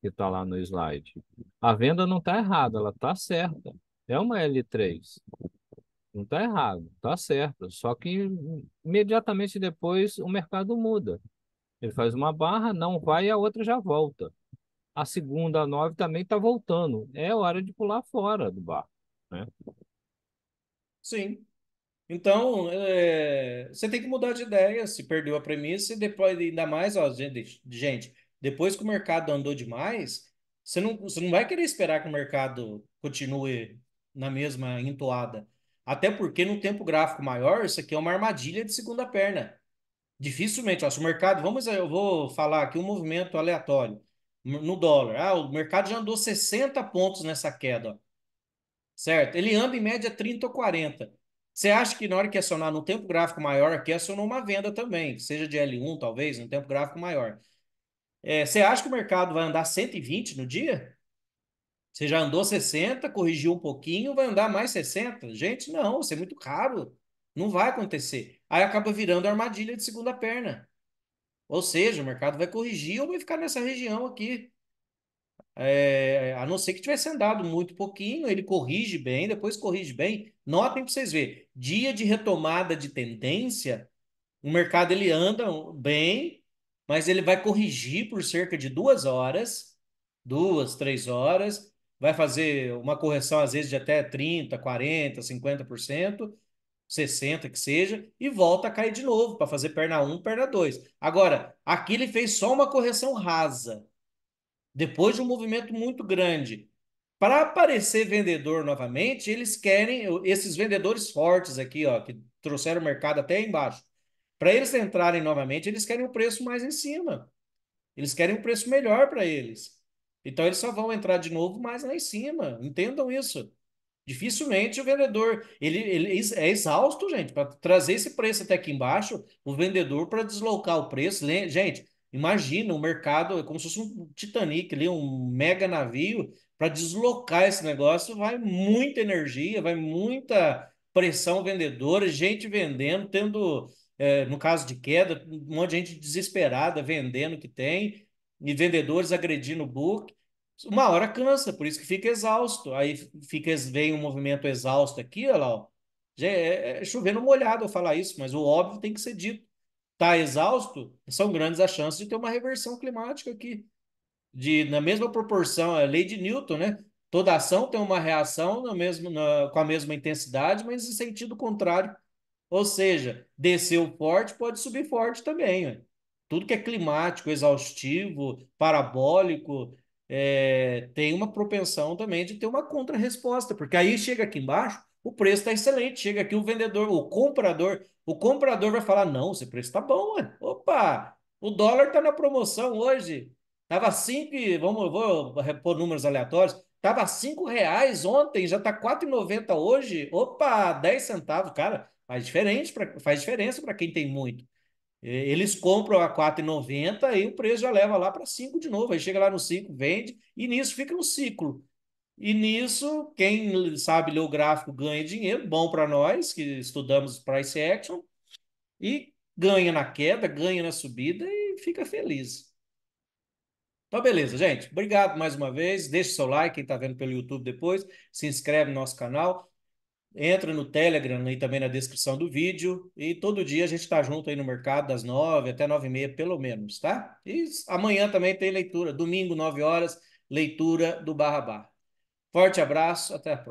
que está lá no slide. A venda não está errada, ela está certa. É uma L3. Não está errado, está certo. Só que imediatamente depois o mercado muda. Ele faz uma barra, não vai, e a outra já volta. A segunda, a nove, também está voltando. É hora de pular fora do bar. Né? Sim. Então, é... você tem que mudar de ideia se perdeu a premissa e depois, ainda mais, ó, gente depois que o mercado andou demais, você não, você não vai querer esperar que o mercado continue na mesma entoada. Até porque no tempo gráfico maior, isso aqui é uma armadilha de segunda perna. Dificilmente, ó, se o mercado, vamos, eu vou falar aqui um movimento aleatório no dólar. Ah, o mercado já andou 60 pontos nessa queda, ó. certo? Ele anda em média 30 ou 40. Você acha que na hora que acionar no tempo gráfico maior, aqui acionou uma venda também, seja de L1 talvez, no tempo gráfico maior. É, você acha que o mercado vai andar 120 no dia? Você já andou 60, corrigiu um pouquinho, vai andar mais 60? Gente, não, isso é muito caro. Não vai acontecer. Aí acaba virando armadilha de segunda perna. Ou seja, o mercado vai corrigir ou vai ficar nessa região aqui. É, a não ser que tivesse andado muito pouquinho, ele corrige bem, depois corrige bem. Notem para vocês verem, dia de retomada de tendência, o mercado ele anda bem, mas ele vai corrigir por cerca de duas horas, duas, três horas, vai fazer uma correção às vezes de até 30, 40, 50%, 60 que seja, e volta a cair de novo para fazer perna 1, perna 2. Agora, aqui ele fez só uma correção rasa, depois de um movimento muito grande. Para aparecer vendedor novamente, eles querem esses vendedores fortes aqui, ó, que trouxeram o mercado até embaixo. Para eles entrarem novamente, eles querem um preço mais em cima. Eles querem um preço melhor para eles. Então eles só vão entrar de novo mais lá em cima. Entendam isso. Dificilmente o vendedor, ele, ele é exausto, gente, para trazer esse preço até aqui embaixo, o vendedor para deslocar o preço, gente, imagina o mercado, é como se fosse um Titanic ali, um mega navio, para deslocar esse negócio, vai muita energia, vai muita pressão vendedora, gente vendendo, tendo é, no caso de queda, um monte de gente desesperada vendendo o que tem, e vendedores agredindo o book. Uma hora cansa, por isso que fica exausto. Aí fica, vem um movimento exausto aqui, olha lá, ó. É, é, é, chovendo molhado eu falar isso, mas o óbvio tem que ser dito. Está exausto, são grandes as chances de ter uma reversão climática aqui. De, na mesma proporção, a é lei de Newton, né? Toda ação tem uma reação no mesmo na, com a mesma intensidade, mas em sentido contrário. Ou seja, desceu forte, pode subir forte também. Tudo que é climático, exaustivo, parabólico, é, tem uma propensão também de ter uma contra-resposta, porque aí chega aqui embaixo, o preço está excelente, chega aqui o vendedor, o comprador, o comprador vai falar, não, esse preço está bom, ué. opa, o dólar está na promoção hoje, estava 5, vamos, vou repor números aleatórios, estava 5 reais ontem, já está 4,90 hoje, opa, 10 centavos, cara, Faz diferente pra, faz diferença para quem tem muito. Eles compram a 4,90 e o preço já leva lá para 5 de novo. Aí chega lá no 5, vende, e nisso fica um ciclo. E nisso, quem sabe ler o gráfico ganha dinheiro, bom para nós que estudamos price action, e ganha na queda, ganha na subida e fica feliz. Então, beleza, gente. Obrigado mais uma vez. Deixe seu like, quem está vendo pelo YouTube depois. Se inscreve no nosso canal entra no Telegram e também na descrição do vídeo. E todo dia a gente está junto aí no mercado, das nove até nove e meia, pelo menos, tá? E amanhã também tem leitura, domingo, nove horas, leitura do Barra Barra. Forte abraço, até a próxima.